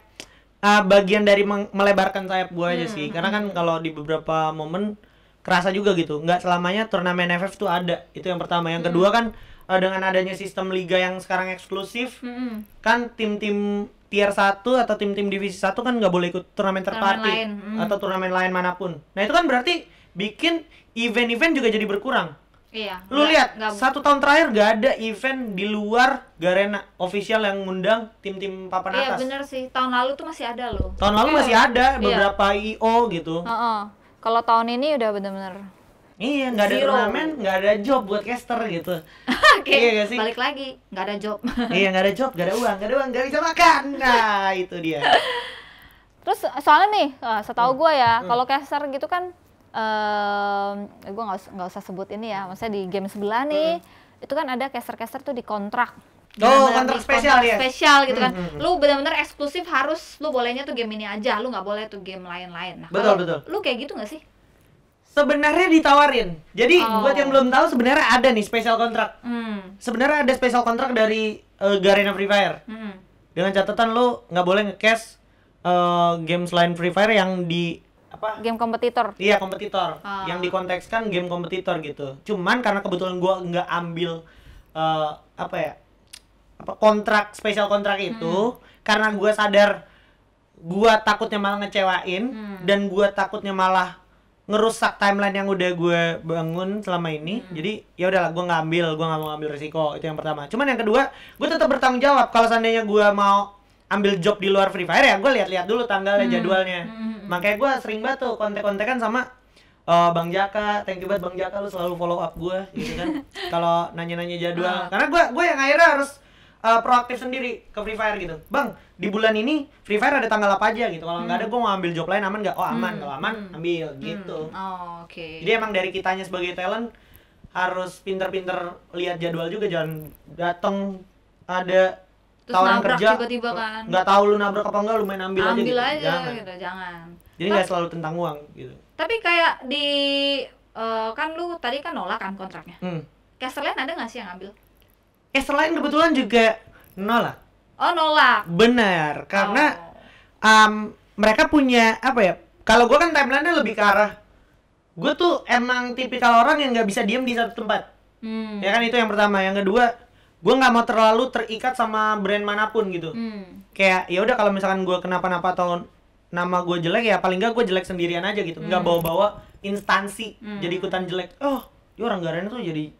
uh, bagian dari melebarkan sayap gue aja hmm. sih, karena kan kalau di beberapa momen kerasa juga gitu. Nggak selamanya turnamen FF tuh ada. Itu yang pertama. Yang kedua hmm. kan uh, dengan adanya sistem liga yang sekarang eksklusif, hmm. kan tim-tim tier 1 atau tim-tim divisi 1 kan nggak boleh ikut turnamen terparty Hmm. atau turnamen lain manapun. Nah itu kan berarti bikin event-event juga jadi berkurang. Iya. Lu lihat satu tahun terakhir gak ada event di luar Garena official yang ngundang tim-tim papan iya, atas. Iya bener sih. Tahun lalu tuh masih ada loh. Tahun lalu masih iya. ada iya. beberapa iya. IO gitu. Uh -uh. Kalau tahun ini udah bener-bener Iya, nggak ada turnamen, nggak ada job buat caster gitu. okay. Iya gak sih? Balik lagi, nggak ada job. iya, nggak ada job, nggak ada uang, nggak ada uang, nggak bisa makan. Nah, itu dia. Terus soalnya nih, eh, setahu hmm. gue ya, hmm. kalau caster gitu kan uh, eh, gue nggak usah sebut ini ya maksudnya di game sebelah nih hmm. itu kan ada caster-caster tuh oh, kontrak Oh, kontrak spesial ya. Spesial gitu kan. Mm -hmm. Lu benar-benar eksklusif harus lu bolehnya tuh game ini aja, lu nggak boleh tuh game lain-lain. Nah, betul, betul. Lu kayak gitu nggak sih? Sebenarnya ditawarin. Jadi oh. buat yang belum tahu sebenarnya ada nih spesial kontrak. Mm. Sebenarnya ada spesial kontrak dari uh, Garena Free Fire. Mm. Dengan catatan lo nggak boleh nge-cash uh, eh, game selain Free Fire yang di apa game kompetitor iya kompetitor ah. yang dikontekskan game kompetitor gitu cuman karena kebetulan gue nggak ambil uh, apa ya apa kontrak spesial kontrak itu hmm. karena gue sadar gue takutnya malah ngecewain hmm. dan gue takutnya malah ngerusak timeline yang udah gue bangun selama ini hmm. jadi ya udahlah gue nggak ambil gue nggak mau ambil resiko itu yang pertama cuman yang kedua gue tetap bertanggung jawab kalau seandainya gue mau ambil job di luar free fire ya gue lihat-lihat dulu tanggalnya hmm. jadwalnya hmm makanya gue sering banget tuh kontek kan sama uh, Bang Jaka, thank you banget Bang Jaka lu selalu follow up gue gitu kan. Kalau nanya-nanya jadwal, uh. karena gue gue yang akhirnya harus uh, proaktif sendiri ke Free Fire gitu. Bang, di bulan ini Free Fire ada tanggal apa aja gitu. Kalau nggak ada hmm. gue mau ambil job lain aman nggak? Oh aman, hmm. kalau aman hmm. ambil hmm. gitu. Oh, oke. Okay. Jadi emang dari kitanya sebagai talent harus pinter-pinter lihat jadwal juga jangan datang ada Terus tawaran nabrak kerja tiba-tiba kan nggak tahu lu nabrak apa enggak lu main ambil, ambil aja gitu. aja jangan, gitu, jangan. jadi nggak selalu tentang uang gitu tapi kayak di uh, kan lu tadi kan nolak kan kontraknya hmm. lain ada nggak sih yang ambil lain kebetulan juga nolak oh nolak benar karena oh. um, mereka punya apa ya kalau gue kan timelinenya lebih ke arah gue tuh emang tipikal orang yang nggak bisa diem di satu tempat hmm. ya kan itu yang pertama yang kedua gue nggak mau terlalu terikat sama brand manapun gitu hmm. kayak ya udah kalau misalkan gue kenapa-napa atau nama gue jelek ya paling nggak gue jelek sendirian aja gitu nggak hmm. bawa-bawa instansi hmm. jadi ikutan jelek oh ya orang garennya tuh jadi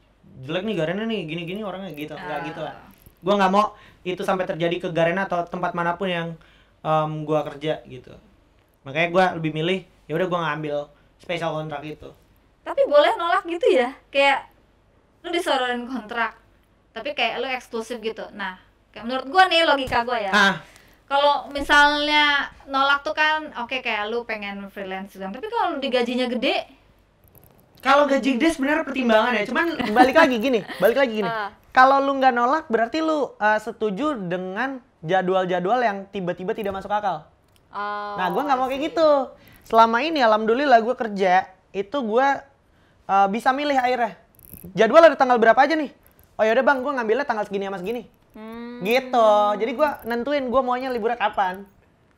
jelek nih garennya nih gini-gini orangnya gitu nggak uh. gitu lah gue nggak mau itu sampai terjadi ke garena atau tempat manapun yang um, gue kerja gitu makanya gue lebih milih ya udah gue ngambil spesial kontrak itu tapi boleh nolak gitu ya kayak lu disorotin kontrak tapi kayak lu eksklusif gitu nah kayak menurut gua nih logika gua ya ah. kalau misalnya nolak tuh kan oke okay, kayak lu pengen freelance gitu, tapi kalau digajinya gede kalau gaji gede sebenarnya pertimbangan ya cuman balik lagi gini balik lagi gini ah. kalau lu nggak nolak berarti lu uh, setuju dengan jadwal-jadwal yang tiba-tiba tidak masuk akal oh, nah gua nggak mau kayak gitu selama ini alhamdulillah gua kerja itu gua uh, bisa milih akhirnya jadwal ada tanggal berapa aja nih oh udah bang gue ngambilnya tanggal segini sama segini hmm. gitu jadi gue nentuin gue maunya liburan kapan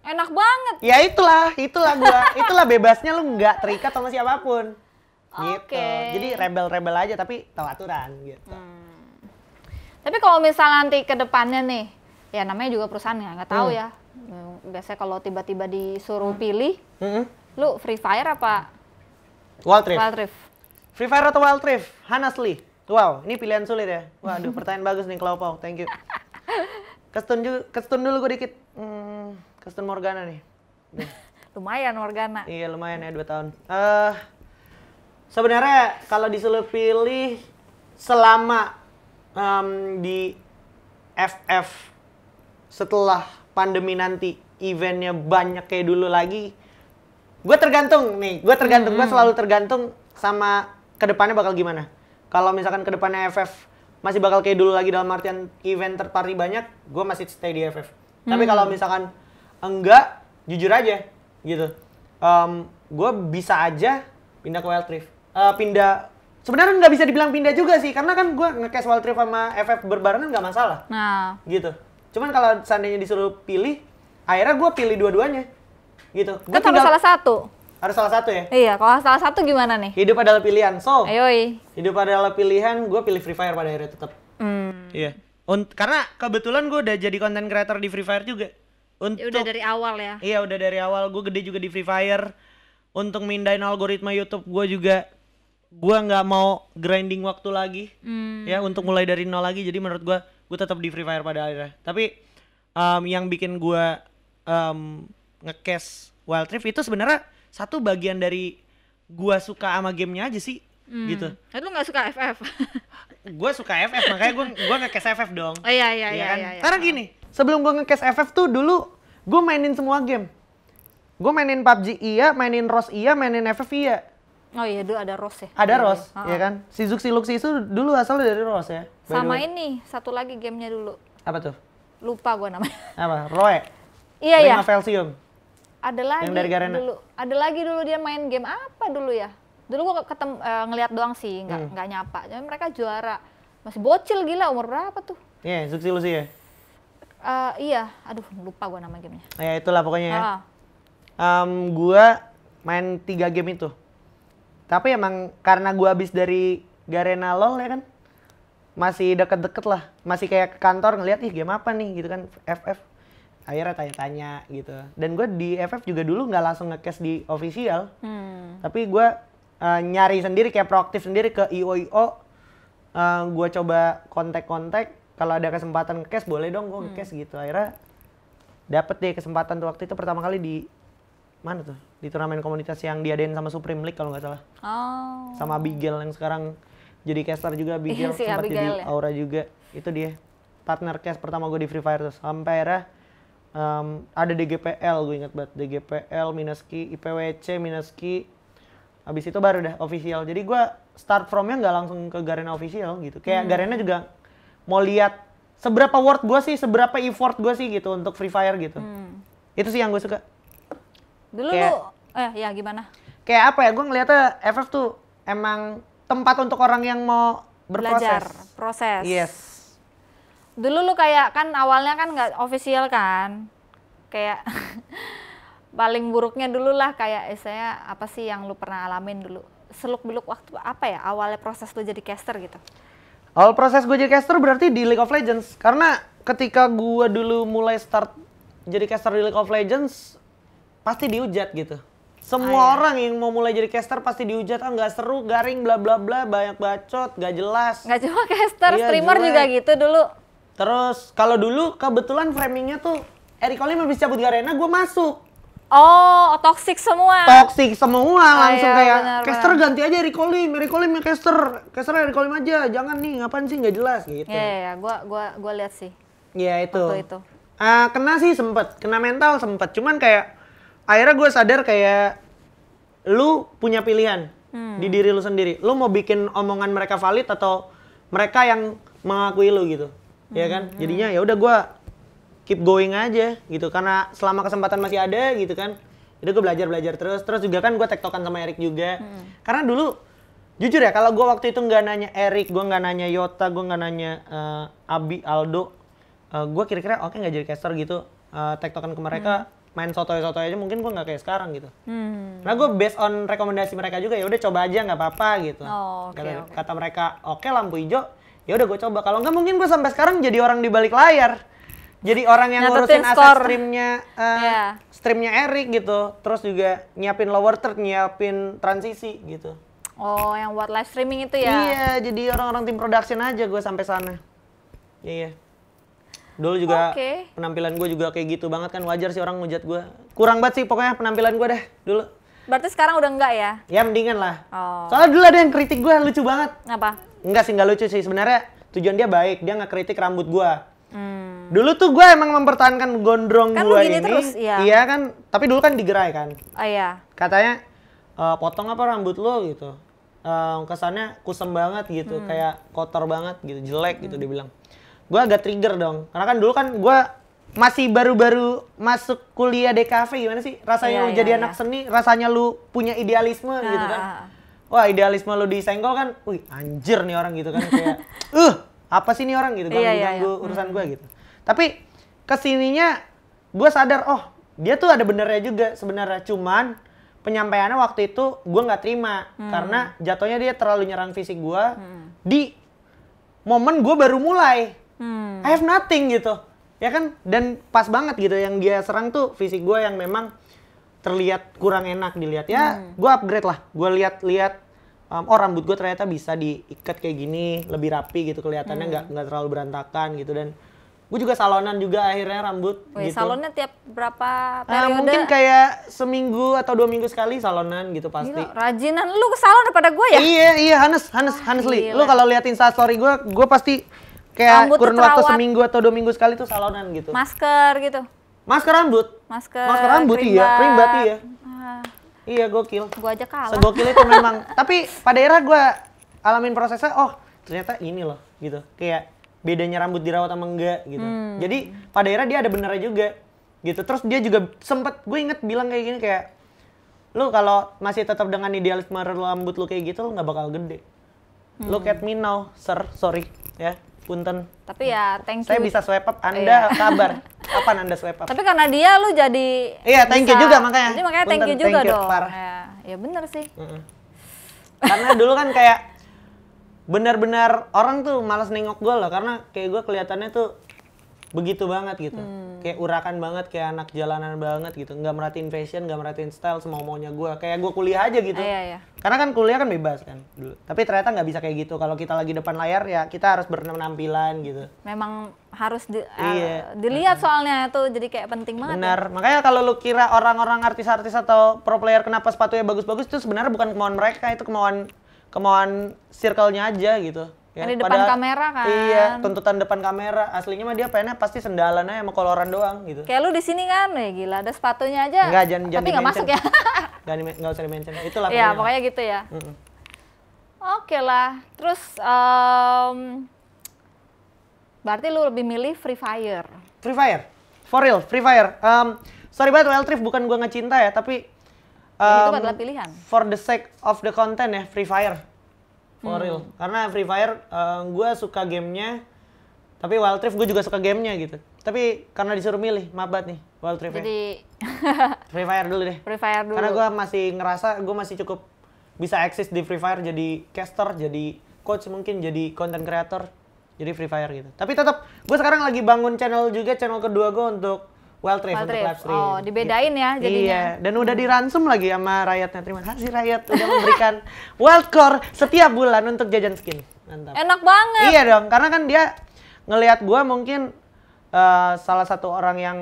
enak banget ya itulah itulah gue itulah bebasnya lu nggak terikat sama siapapun gitu okay. jadi rebel-rebel aja tapi tahu aturan gitu hmm. tapi kalau misal nanti ke depannya nih ya namanya juga perusahaan ya nggak tahu hmm. ya biasanya kalau tiba-tiba disuruh hmm. pilih hmm. lu free fire apa Wild Rift. Wild Rift. Free Fire atau Wild Rift? Honestly. Wow, ini pilihan sulit ya. Waduh, pertanyaan bagus nih Kelopau. Thank you. Kestun juga, kestun dulu gue dikit. Hmm, kestun Morgana nih. Lumayan Morgana. Iya, lumayan ya dua tahun. Uh, sebenarnya kalau disuruh pilih selama um, di FF setelah pandemi nanti eventnya banyak kayak dulu lagi, gue tergantung nih, gue tergantung, hmm. gue selalu tergantung sama kedepannya bakal gimana kalau misalkan kedepannya FF masih bakal kayak dulu lagi dalam artian event terpari banyak, gue masih stay di FF. Hmm. Tapi kalau misalkan enggak, jujur aja gitu. Um, gue bisa aja pindah ke Wild Rift. Uh, pindah sebenarnya nggak bisa dibilang pindah juga sih karena kan gue ngecast Wild Rift sama FF berbarengan nggak masalah nah. gitu cuman kalau seandainya disuruh pilih akhirnya gue pilih dua-duanya gitu gue kan tinggal salah satu harus salah satu ya? Iya, kalau salah satu gimana nih? Hidup adalah pilihan. So, Ayoi. hidup adalah pilihan, gue pilih Free Fire pada akhirnya tetap. Mm. Iya. Unt karena kebetulan gue udah jadi content creator di Free Fire juga. Untuk, ya udah dari awal ya? Iya, udah dari awal. Gue gede juga di Free Fire. Untuk mindahin algoritma YouTube gue juga gue nggak mau grinding waktu lagi mm. ya untuk mulai dari nol lagi jadi menurut gue gue tetap di free fire pada akhirnya tapi um, yang bikin gue um, ngecast wild rift itu sebenarnya satu bagian dari gua suka sama gamenya aja sih hmm. gitu. Tapi lu nggak suka FF? gua suka FF makanya gua gua ngekes FF dong. Oh iya, iya iya iya, kan? iya, iya. Karena gini, sebelum gua ngekes FF tuh dulu gua mainin semua game. Gua mainin PUBG iya, mainin Rose iya, mainin FF iya. Oh iya dulu ada Rose ya. Ada iya, Rose, iya iya. ya kan? Si Zuxi Luxi itu dulu asalnya dari Rose ya. Sama ini, satu lagi gamenya dulu. Apa tuh? Lupa gua namanya. Apa? Roe. Iya iya. iya. of ada lagi yang dari Garena. dulu ada lagi dulu dia main game apa dulu ya dulu gua ketem, uh, eh, ngelihat doang sih nggak hmm. nggak nyapa jadi mereka juara masih bocil gila umur berapa tuh iya yeah, lu sih ya uh, iya aduh lupa gua nama gamenya ya itulah pokoknya ya uh. um, gua main tiga game itu tapi emang karena gua habis dari Garena lol ya kan masih deket-deket lah masih kayak ke kantor ngeliat ih game apa nih gitu kan FF akhirnya tanya-tanya gitu dan gue di FF juga dulu nggak langsung ngecast di official hmm. tapi gue uh, nyari sendiri kayak proaktif sendiri ke IO IO uh, eh, gue coba kontak-kontak kalau ada kesempatan ngecast boleh dong gue ngecast hmm. gitu akhirnya dapet deh kesempatan tuh waktu itu pertama kali di mana tuh di turnamen komunitas yang diadain sama Supreme League kalau nggak salah oh. sama bigel yang sekarang jadi caster juga bigel sempat jadi ya? Aura juga itu dia partner cast pertama gue di Free Fire tuh sampai akhirnya um, ada DGPL gue inget banget DGPL Minaski IPWC Minaski abis itu baru dah official jadi gue start fromnya nggak langsung ke Garena official gitu kayak hmm. Garena juga mau lihat seberapa worth gue sih seberapa effort gue sih gitu untuk free fire gitu hmm. itu sih yang gue suka dulu kayak, lu eh ya gimana kayak apa ya gue ngeliatnya FF tuh emang tempat untuk orang yang mau berproses Belajar, proses yes dulu lu kayak kan awalnya kan nggak official kan kayak paling buruknya dulu lah kayak eh, saya apa sih yang lu pernah alamin dulu seluk beluk waktu apa ya awalnya proses lu jadi caster gitu awal proses gue jadi caster berarti di League of Legends karena ketika gue dulu mulai start jadi caster di League of Legends pasti diujat gitu semua ah, iya. orang yang mau mulai jadi caster pasti dihujat ah nggak seru garing bla bla bla banyak bacot gak jelas nggak cuma caster iya, streamer jelek. juga gitu dulu Terus kalau dulu kebetulan framingnya tuh Eric Olim habis cabut Garena gue masuk. Oh, toxic semua. Toxic semua ah, langsung iya, kayak bener, caster ganti aja Eric Olim, Eric Olim ya caster, caster Eric Olim aja. Jangan nih, ngapain sih nggak jelas gitu. Iya, yeah, iya, iya gue gua gua lihat sih. Iya, itu. Waktu itu. Uh, kena sih sempet, kena mental sempet. Cuman kayak akhirnya gue sadar kayak lu punya pilihan hmm. di diri lu sendiri. Lu mau bikin omongan mereka valid atau mereka yang mengakui lu gitu. Ya kan? hmm, hmm. ya kan jadinya ya udah gue keep going aja gitu karena selama kesempatan masih ada gitu kan jadi gue belajar belajar terus terus juga kan gue tektokan sama Erik juga hmm. karena dulu jujur ya kalau gue waktu itu nggak nanya Erik gue nggak nanya Yota gue nggak nanya uh, Abi Aldo uh, eh, gue kira-kira oke okay, nggak jadi caster gitu uh, tektokan ke mereka hmm main soto-soto aja mungkin gue nggak kayak sekarang gitu. Hmm. Nah gue based on rekomendasi mereka juga ya udah coba aja nggak apa-apa gitu. Oh, okay, kata, okay. kata mereka oke okay, lampu hijau ya udah gue coba kalau nggak mungkin gue sampai sekarang jadi orang di balik layar jadi orang yang Nyatetin ngurusin aset streamnya uh, eh, yeah. streamnya Eric gitu terus juga nyiapin lower third nyiapin transisi gitu oh yang buat live streaming itu ya iya jadi orang-orang tim production aja gue sampai sana iya, iya. dulu juga okay. penampilan gue juga kayak gitu banget kan wajar sih orang ngejat gue kurang banget sih pokoknya penampilan gue deh dulu berarti sekarang udah enggak ya ya mendingan lah oh. soalnya dulu ada yang kritik gue lucu banget apa Enggak sih, nggak lucu sih. Sebenarnya tujuan dia baik, dia nggak kritik rambut gua. Hmm. Dulu tuh gue emang mempertahankan gondrong kan gue ini. Terus, iya. iya kan, tapi dulu kan digerai kan. Oh iya. Katanya e, potong apa rambut lo gitu. E, kesannya kusem banget gitu, hmm. kayak kotor banget gitu, jelek hmm. gitu dibilang. Gue agak trigger dong, karena kan dulu kan gue masih baru-baru masuk kuliah DKV gimana sih rasanya iya, lu iya, jadi iya. anak seni, rasanya lu punya idealisme nah. gitu ah, kan ah, ah wah idealisme lu disenggol kan, wih anjir nih orang gitu kan kayak, uh apa sih nih orang gitu, ganggu, iya, iya ganggu iya. urusan hmm. gue gitu. Tapi kesininya gue sadar, oh dia tuh ada benernya juga sebenarnya, cuman penyampaiannya waktu itu gue nggak terima hmm. karena jatuhnya dia terlalu nyerang fisik gue hmm. di momen gue baru mulai, hmm. I have nothing gitu, ya kan? Dan pas banget gitu yang dia serang tuh fisik gue yang memang terlihat kurang enak dilihat ya hmm. gue upgrade lah gue lihat-lihat um, oh rambut gue ternyata bisa diikat kayak gini lebih rapi gitu kelihatannya hmm. nggak hmm. nggak terlalu berantakan gitu dan gue juga salonan juga akhirnya rambut Wih, gitu. salonnya tiap berapa eh, periode? Uh, mungkin kayak seminggu atau dua minggu sekali salonan gitu pasti Gila, rajinan lu ke salon daripada gue ya iya iya Hanes Hanes ah, Hanesli lu kalau liatin story gue gue pasti kayak rambut kurun waktu seminggu atau dua minggu sekali tuh salonan gitu masker gitu masker rambut masker masker rambut iya krimbat iya ah. Iya gokil. Gue aja kalah. Segokil itu memang. Tapi pada era gue alamin prosesnya, oh ternyata ini loh gitu. Kayak bedanya rambut dirawat sama enggak gitu. Hmm. Jadi pada era dia ada benernya juga gitu. Terus dia juga sempet gue inget bilang kayak gini kayak lu kalau masih tetap dengan idealisme rambut lu kayak gitu lu nggak bakal gede. Hmm. Look at me now, sir. Sorry ya, punten. Tapi ya thank you. Saya bisa swipe up iya. Anda oh, kabar. apa Anda swipe up? Tapi karena dia lu jadi Iya, thank you juga makanya. Jadi makanya thank you juga thank you, dong. Ya, ya bener sih. Mm hmm Karena dulu kan kayak benar-benar orang tuh malas nengok gue loh karena kayak gue kelihatannya tuh begitu banget gitu hmm. kayak urakan banget kayak anak jalanan banget gitu nggak merhatiin fashion nggak merhatiin style semau maunya gue kayak gue kuliah aja gitu Ayah, iya. karena kan kuliah kan bebas kan dulu tapi ternyata nggak bisa kayak gitu kalau kita lagi depan layar ya kita harus berpenampilan gitu memang harus di, eh, iya. dilihat uh soalnya itu jadi kayak penting banget ya. benar ya? makanya kalau lu kira orang-orang artis-artis atau pro player kenapa sepatunya bagus-bagus itu sebenarnya bukan kemauan mereka itu kemauan kemauan circle-nya aja gitu Ya, di depan pada, kamera kan. Iya, tuntutan depan kamera. Aslinya mah dia pengennya pasti sendalan aja sama koloran doang gitu. Kayak lu di sini kan, ya gila, ada sepatunya aja. Enggak, jangan jangan Tapi nggak masuk ya. Gak, gak usah di-mention. Itulah Iya, pokoknya, pokoknya gitu ya. Mm -mm. Oke okay lah. Terus um, berarti lu lebih milih Free Fire. Free Fire. For real, Free Fire. Um, sorry banget Wild Rift. bukan gua ngecinta ya, tapi um, itu adalah pilihan. For the sake of the content ya, Free Fire for hmm. Karena Free Fire uh, eh, gue suka gamenya, tapi Wild Rift gue juga suka gamenya gitu. Tapi karena disuruh milih, maaf nih Wild Rift. Jadi Free Fire dulu deh. Free Fire dulu. Karena gue masih ngerasa gue masih cukup bisa eksis di Free Fire jadi caster, jadi coach mungkin, jadi content creator, jadi Free Fire gitu. Tapi tetap gue sekarang lagi bangun channel juga channel kedua gue untuk Wildrift well, untuk Wildrift. Oh, dibedain ya iya, jadinya. Iya, dan udah diransum lagi sama rakyatnya. Terima kasih rakyat udah memberikan Wildcore setiap bulan untuk jajan skin. Mantap. Enak banget. Iya dong, karena kan dia ngelihat gua mungkin uh, salah satu orang yang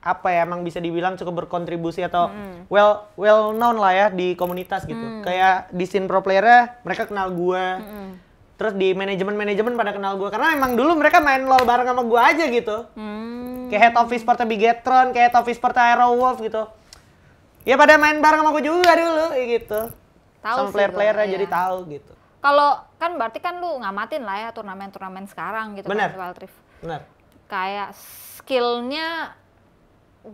apa ya emang bisa dibilang cukup berkontribusi atau mm. well well known lah ya di komunitas gitu. Mm. Kayak di scene pro player mereka kenal gue. Mm terus di manajemen manajemen pada kenal gue karena emang dulu mereka main lol bareng sama gue aja gitu hmm. kayak head office partai Bigetron kayak head office aero Wolf gitu ya pada main bareng sama gue juga dulu gitu tahu sama player-player ya. jadi iya. tahu gitu kalau kan berarti kan lu ngamatin lah ya turnamen-turnamen sekarang gitu kan, Bener. kan Wild Bener. Kayak skillnya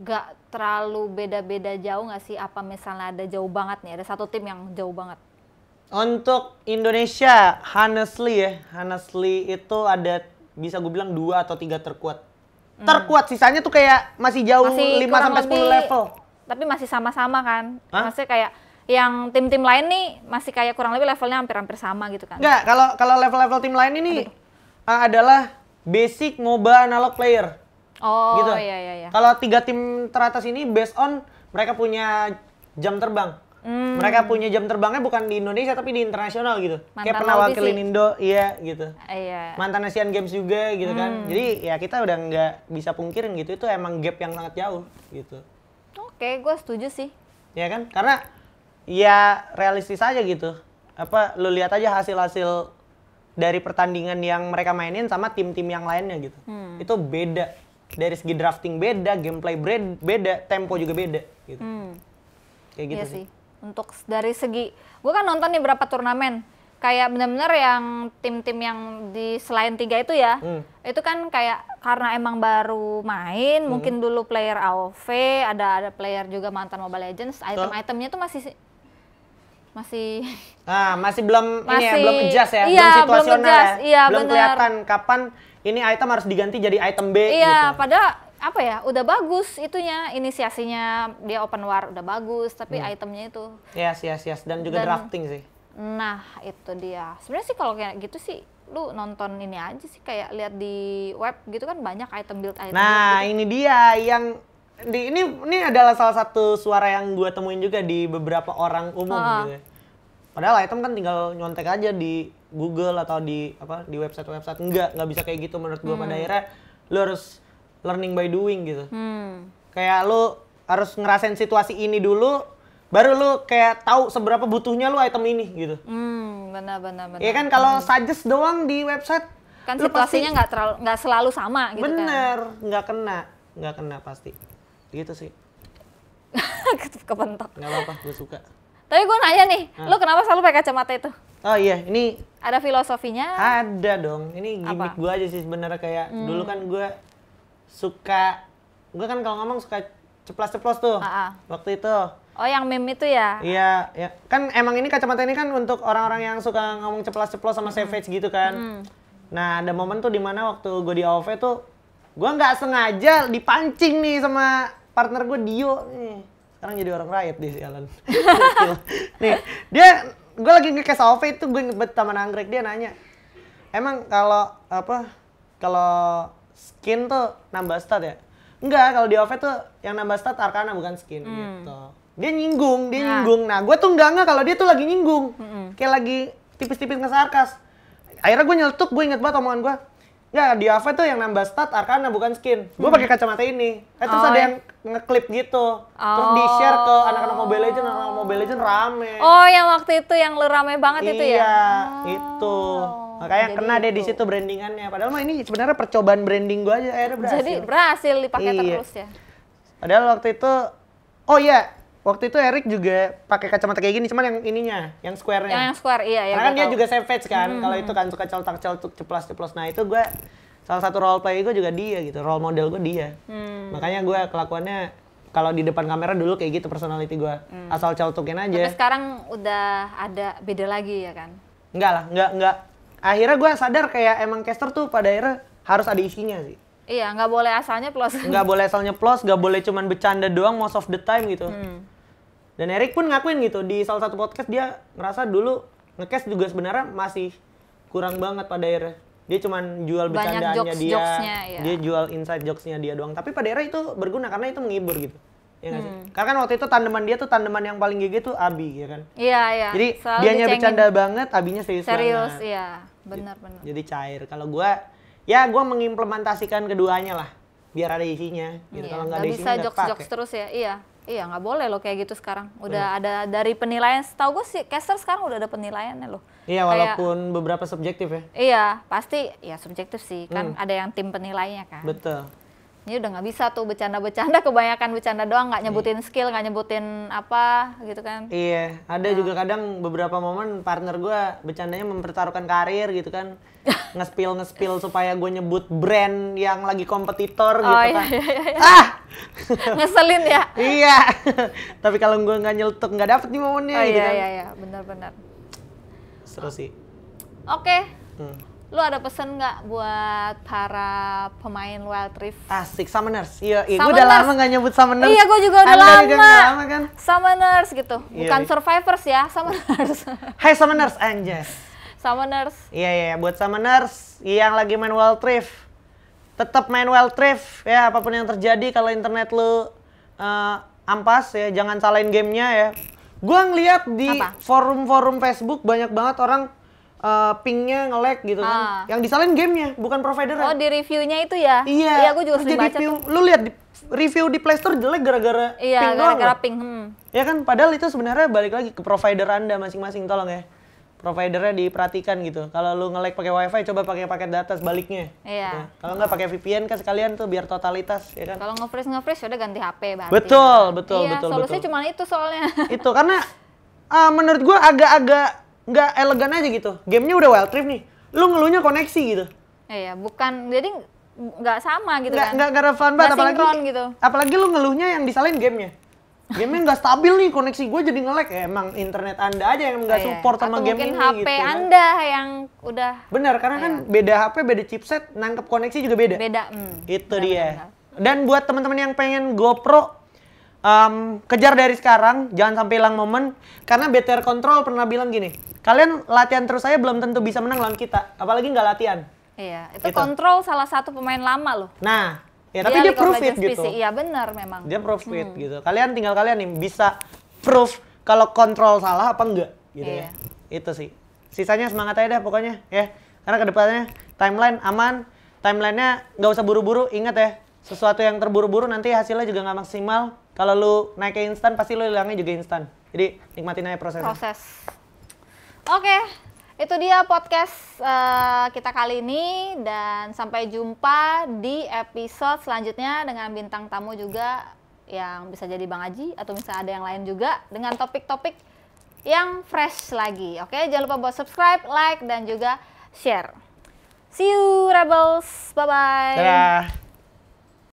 gak terlalu beda-beda jauh nggak sih? Apa misalnya ada jauh banget nih? Ada satu tim yang jauh banget? Untuk Indonesia, honestly ya, honestly itu ada bisa gue bilang dua atau tiga terkuat. Hmm. Terkuat, sisanya tuh kayak masih jauh masih 5 sampai 10 level. Tapi masih sama-sama kan? Hah? Maksudnya kayak yang tim-tim lain nih masih kayak kurang lebih levelnya hampir-hampir sama gitu kan? Enggak, kalau kalau level-level tim lain ini Aduh. Eh, adalah basic MOBA analog player. Oh, gitu. iya iya iya. Kalau tiga tim teratas ini based on mereka punya jam terbang. Hmm. Mereka punya jam terbangnya bukan di Indonesia tapi di internasional gitu. Mantan Kayak pernah wakilin Indo, iya gitu. Iya. Mantan Asian Games juga gitu kan. hmm. kan. Jadi ya kita udah nggak bisa pungkirin gitu. Itu emang gap yang sangat jauh gitu. Oke, gue setuju sih. Ya kan, karena ya realistis aja gitu. Apa lu lihat aja hasil-hasil dari pertandingan yang mereka mainin sama tim-tim yang lainnya gitu. Hmm. Itu beda. Dari segi drafting beda, gameplay beda, tempo juga beda gitu. Hmm. Kayak gitu iya sih. sih untuk dari segi gue kan nonton nih berapa turnamen kayak bener-bener yang tim-tim yang di selain tiga itu ya hmm. itu kan kayak karena emang baru main hmm. mungkin dulu player AOV ada ada player juga mantan Mobile Legends item-itemnya tuh masih masih ah masih belum masih, ini ya, belum adjust ya iya, belum situasional belum ya. adjust, ya iya, belum bener. kelihatan kapan ini item harus diganti jadi item B iya gitu. pada apa ya udah bagus itunya inisiasinya dia open war udah bagus tapi hmm. itemnya itu yes yes yes dan juga dan, drafting sih nah itu dia sebenarnya sih kalau kayak gitu sih lu nonton ini aja sih kayak lihat di web gitu kan banyak item build item nah build gitu. ini dia yang di ini ini adalah salah satu suara yang gue temuin juga di beberapa orang umum uh. gitu ya. Padahal item kan tinggal nyontek aja di Google atau di apa di website-website. Enggak, nggak bisa kayak gitu menurut gua hmm. pada akhirnya lu harus learning by doing gitu hmm. kayak lu harus ngerasain situasi ini dulu baru lu kayak tahu seberapa butuhnya lu item ini gitu hmm, benar benar benar ya kan kalau hmm. suggest doang di website kan situasinya nggak terlalu nggak selalu sama gitu kan. bener nggak kena nggak kena pasti gitu sih kepentok nggak apa-apa gue suka tapi gue nanya nih, nah. lo kenapa selalu pakai kacamata itu? Oh iya, ini ada filosofinya? Ada dong. Ini gimmick gue aja sih sebenarnya kayak hmm. dulu kan gue suka gue kan kalau ngomong suka ceplos ceplos tuh A-a. Ah, ah. waktu itu. Oh, yang meme itu ya? Iya, ya. Kan emang ini kacamata ini kan untuk orang-orang yang suka ngomong ceplos ceplos sama mm. savage gitu kan. Mm. Nah, ada momen tuh dimana waktu gue di AOV tuh, gue nggak sengaja dipancing nih sama partner gue Dio. Nih, sekarang jadi orang rakyat di Alan nih, dia, gue lagi ngekes AOV itu gue ngebet Taman Anggrek, dia nanya, emang kalau, apa, kalau skin tuh nambah stat ya? Enggak, kalau di OV tuh yang nambah stat Arkana bukan skin hmm. gitu. Dia nyinggung, dia nah. nyinggung. Nah, gue tuh enggak enggak kalau dia tuh lagi nyinggung. Mm Kayak lagi tipis-tipis ngesarkas. Akhirnya gue nyeletuk, gue inget banget omongan gue. Enggak, di OV tuh yang nambah stat Arkana bukan skin. Gue hmm. pakai kacamata ini. Eh, terus oh. ada ya. yang ngeklip gitu. Oh. Terus di-share ke anak-anak Mobile Legends, anak-anak Mobile Legends rame. Oh, yang waktu itu yang lu rame banget iya, itu ya? Iya, oh. itu. Oh, Makanya jadi kena deh di situ brandingannya. Padahal mah ini sebenarnya percobaan branding gua aja eh, akhirnya berhasil. Jadi berhasil dipakai iya. terus ya. Padahal waktu itu oh iya, waktu itu Erik juga pakai kacamata kayak gini cuman yang ininya, yang square-nya. Yang, yang square iya ya. Karena kan dia tahu. juga savage kan. Hmm. Kalau itu kan suka celtak-celtuk ceplas-ceplos. Nah, itu gua salah satu role play gue juga dia gitu. Role model gue dia. Hmm. Makanya gue kelakuannya kalau di depan kamera dulu kayak gitu personality gue hmm. asal celtukin aja. Tapi sekarang udah ada beda lagi ya kan? Enggak lah, enggak enggak akhirnya gue sadar kayak emang caster tuh pada akhirnya harus ada isinya sih. Iya, nggak boleh asalnya plus. Nggak boleh asalnya plus, nggak boleh cuman bercanda doang most of the time gitu. Hmm. Dan Erik pun ngakuin gitu di salah satu podcast dia ngerasa dulu ngecast juga sebenarnya masih kurang banget pada akhirnya. Dia cuman jual bercandaannya jokes, dia, jokesnya, ya. dia jual inside jokesnya dia doang. Tapi pada akhirnya itu berguna karena itu menghibur gitu. Ya hmm. sih? Karena kan waktu itu tandeman dia tuh tandeman yang paling gigi tuh Abi ya kan. Iya, iya. Jadi dia bercanda banget, Abinya serius, serius banget. Serius, iya. Benar, benar. Jadi cair. Kalau gue, ya gue mengimplementasikan keduanya lah, biar ada isinya. Gitu. Iya, Kalau nggak ada isinya, bisa jokes-jokes terus ya. Iya, iya nggak boleh loh kayak gitu sekarang. Udah ada dari penilaian. Setahu gue sih, caster sekarang udah ada penilaiannya loh. Iya, walaupun beberapa subjektif ya. Iya, pasti ya subjektif sih. Kan hmm. ada yang tim penilainya kan. Betul. Ini udah nggak bisa tuh bercanda-bercanda, kebanyakan bercanda doang, nggak nyebutin skill, nggak nyebutin apa gitu kan. Iya, ada nah. juga kadang beberapa momen partner gue bercandanya mempertaruhkan karir gitu kan. ngespil ngespil supaya gue nyebut brand yang lagi kompetitor oh, gitu iya, kan. Iya, iya, iya. Ah! Ngeselin ya? iya. Tapi kalau gue nggak nyeltuk nggak dapet nih momennya oh, gitu iya, kan. iya, iya, benar-benar. Seru sih. Oke. Okay. Hmm. Lu ada pesen nggak buat para pemain Wild Rift? Asik, Summoners. Iya, iya. gue udah lama nggak nyebut Summoners. Iya, gue juga udah lama. Juga lama kan? Summoners gitu. Iya, Bukan iya, Survivors ya, Summoners. Hai Summoners, anjas. Summoners. Iya, iya, iya. Buat Summoners yang lagi main Wild Rift, tetap main Wild Rift. Ya, apapun yang terjadi kalau internet lu uh, ampas ya, jangan salahin gamenya ya. Gue ngeliat di forum-forum Facebook banyak banget orang uh, pingnya ngelek gitu kan. Ah. Yang disalin gamenya, bukan provider. Oh, di reviewnya itu ya? Iya. Iya, aku juga sering baca Lu lihat di, review di Playstore jelek gara-gara iya, ping gara-gara ping. Hmm. Ya kan, padahal itu sebenarnya balik lagi ke provider Anda masing-masing, tolong ya. Providernya diperhatikan gitu. Kalau lu ngelek pakai WiFi, coba pakai paket data sebaliknya. Iya. Gitu. Kalau nggak pakai VPN kan sekalian tuh biar totalitas, ya kan? Kalau ngefreeze ngefreeze nge ya udah ganti HP berarti. Betul, betul, iya, betul. Solusinya cuma itu soalnya. itu karena uh, menurut gua agak-agak nggak elegan aja gitu. game-nya udah wild trip nih, lu ngeluhnya koneksi gitu. Iya, bukan jadi nggak sama gitu nggak, kan. gak relevan banget, apalagi, gitu. apalagi lu ngeluhnya yang disalahin gamenya. Gamenya nggak stabil nih, koneksi gue jadi nge-lag. Ya, emang internet anda aja yang nggak oh, iya. support sama Atau game mungkin ini HP gitu. Kan. anda yang udah... Bener, karena iya. kan beda HP, beda chipset, nangkep koneksi juga beda. Beda, hmm. Itu dia. Dan buat teman-teman yang pengen GoPro um, kejar dari sekarang, jangan sampai hilang momen. Karena better Control pernah bilang gini, kalian latihan terus saya belum tentu bisa menang lawan kita, apalagi nggak latihan. Iya, itu gitu. kontrol salah satu pemain lama loh. Nah, ya tapi dia, dia proof it gitu. Iya benar memang. Dia proof hmm. it gitu. Kalian tinggal kalian nih bisa proof kalau kontrol salah apa enggak gitu ya. iya. ya. Itu sih. Sisanya semangat aja deh pokoknya ya. Karena kedepannya timeline aman, timelinenya nggak usah buru-buru. Ingat ya, sesuatu yang terburu-buru nanti hasilnya juga nggak maksimal kalau lu naik ke instan pasti lu hilangnya juga instan. Jadi nikmatin aja prosesnya. Proses. Oke, okay. itu dia podcast uh, kita kali ini dan sampai jumpa di episode selanjutnya dengan bintang tamu juga yang bisa jadi Bang Aji atau bisa ada yang lain juga dengan topik-topik yang fresh lagi. Oke, okay? jangan lupa buat subscribe, like dan juga share. See you Rebels. Bye bye. Dadah.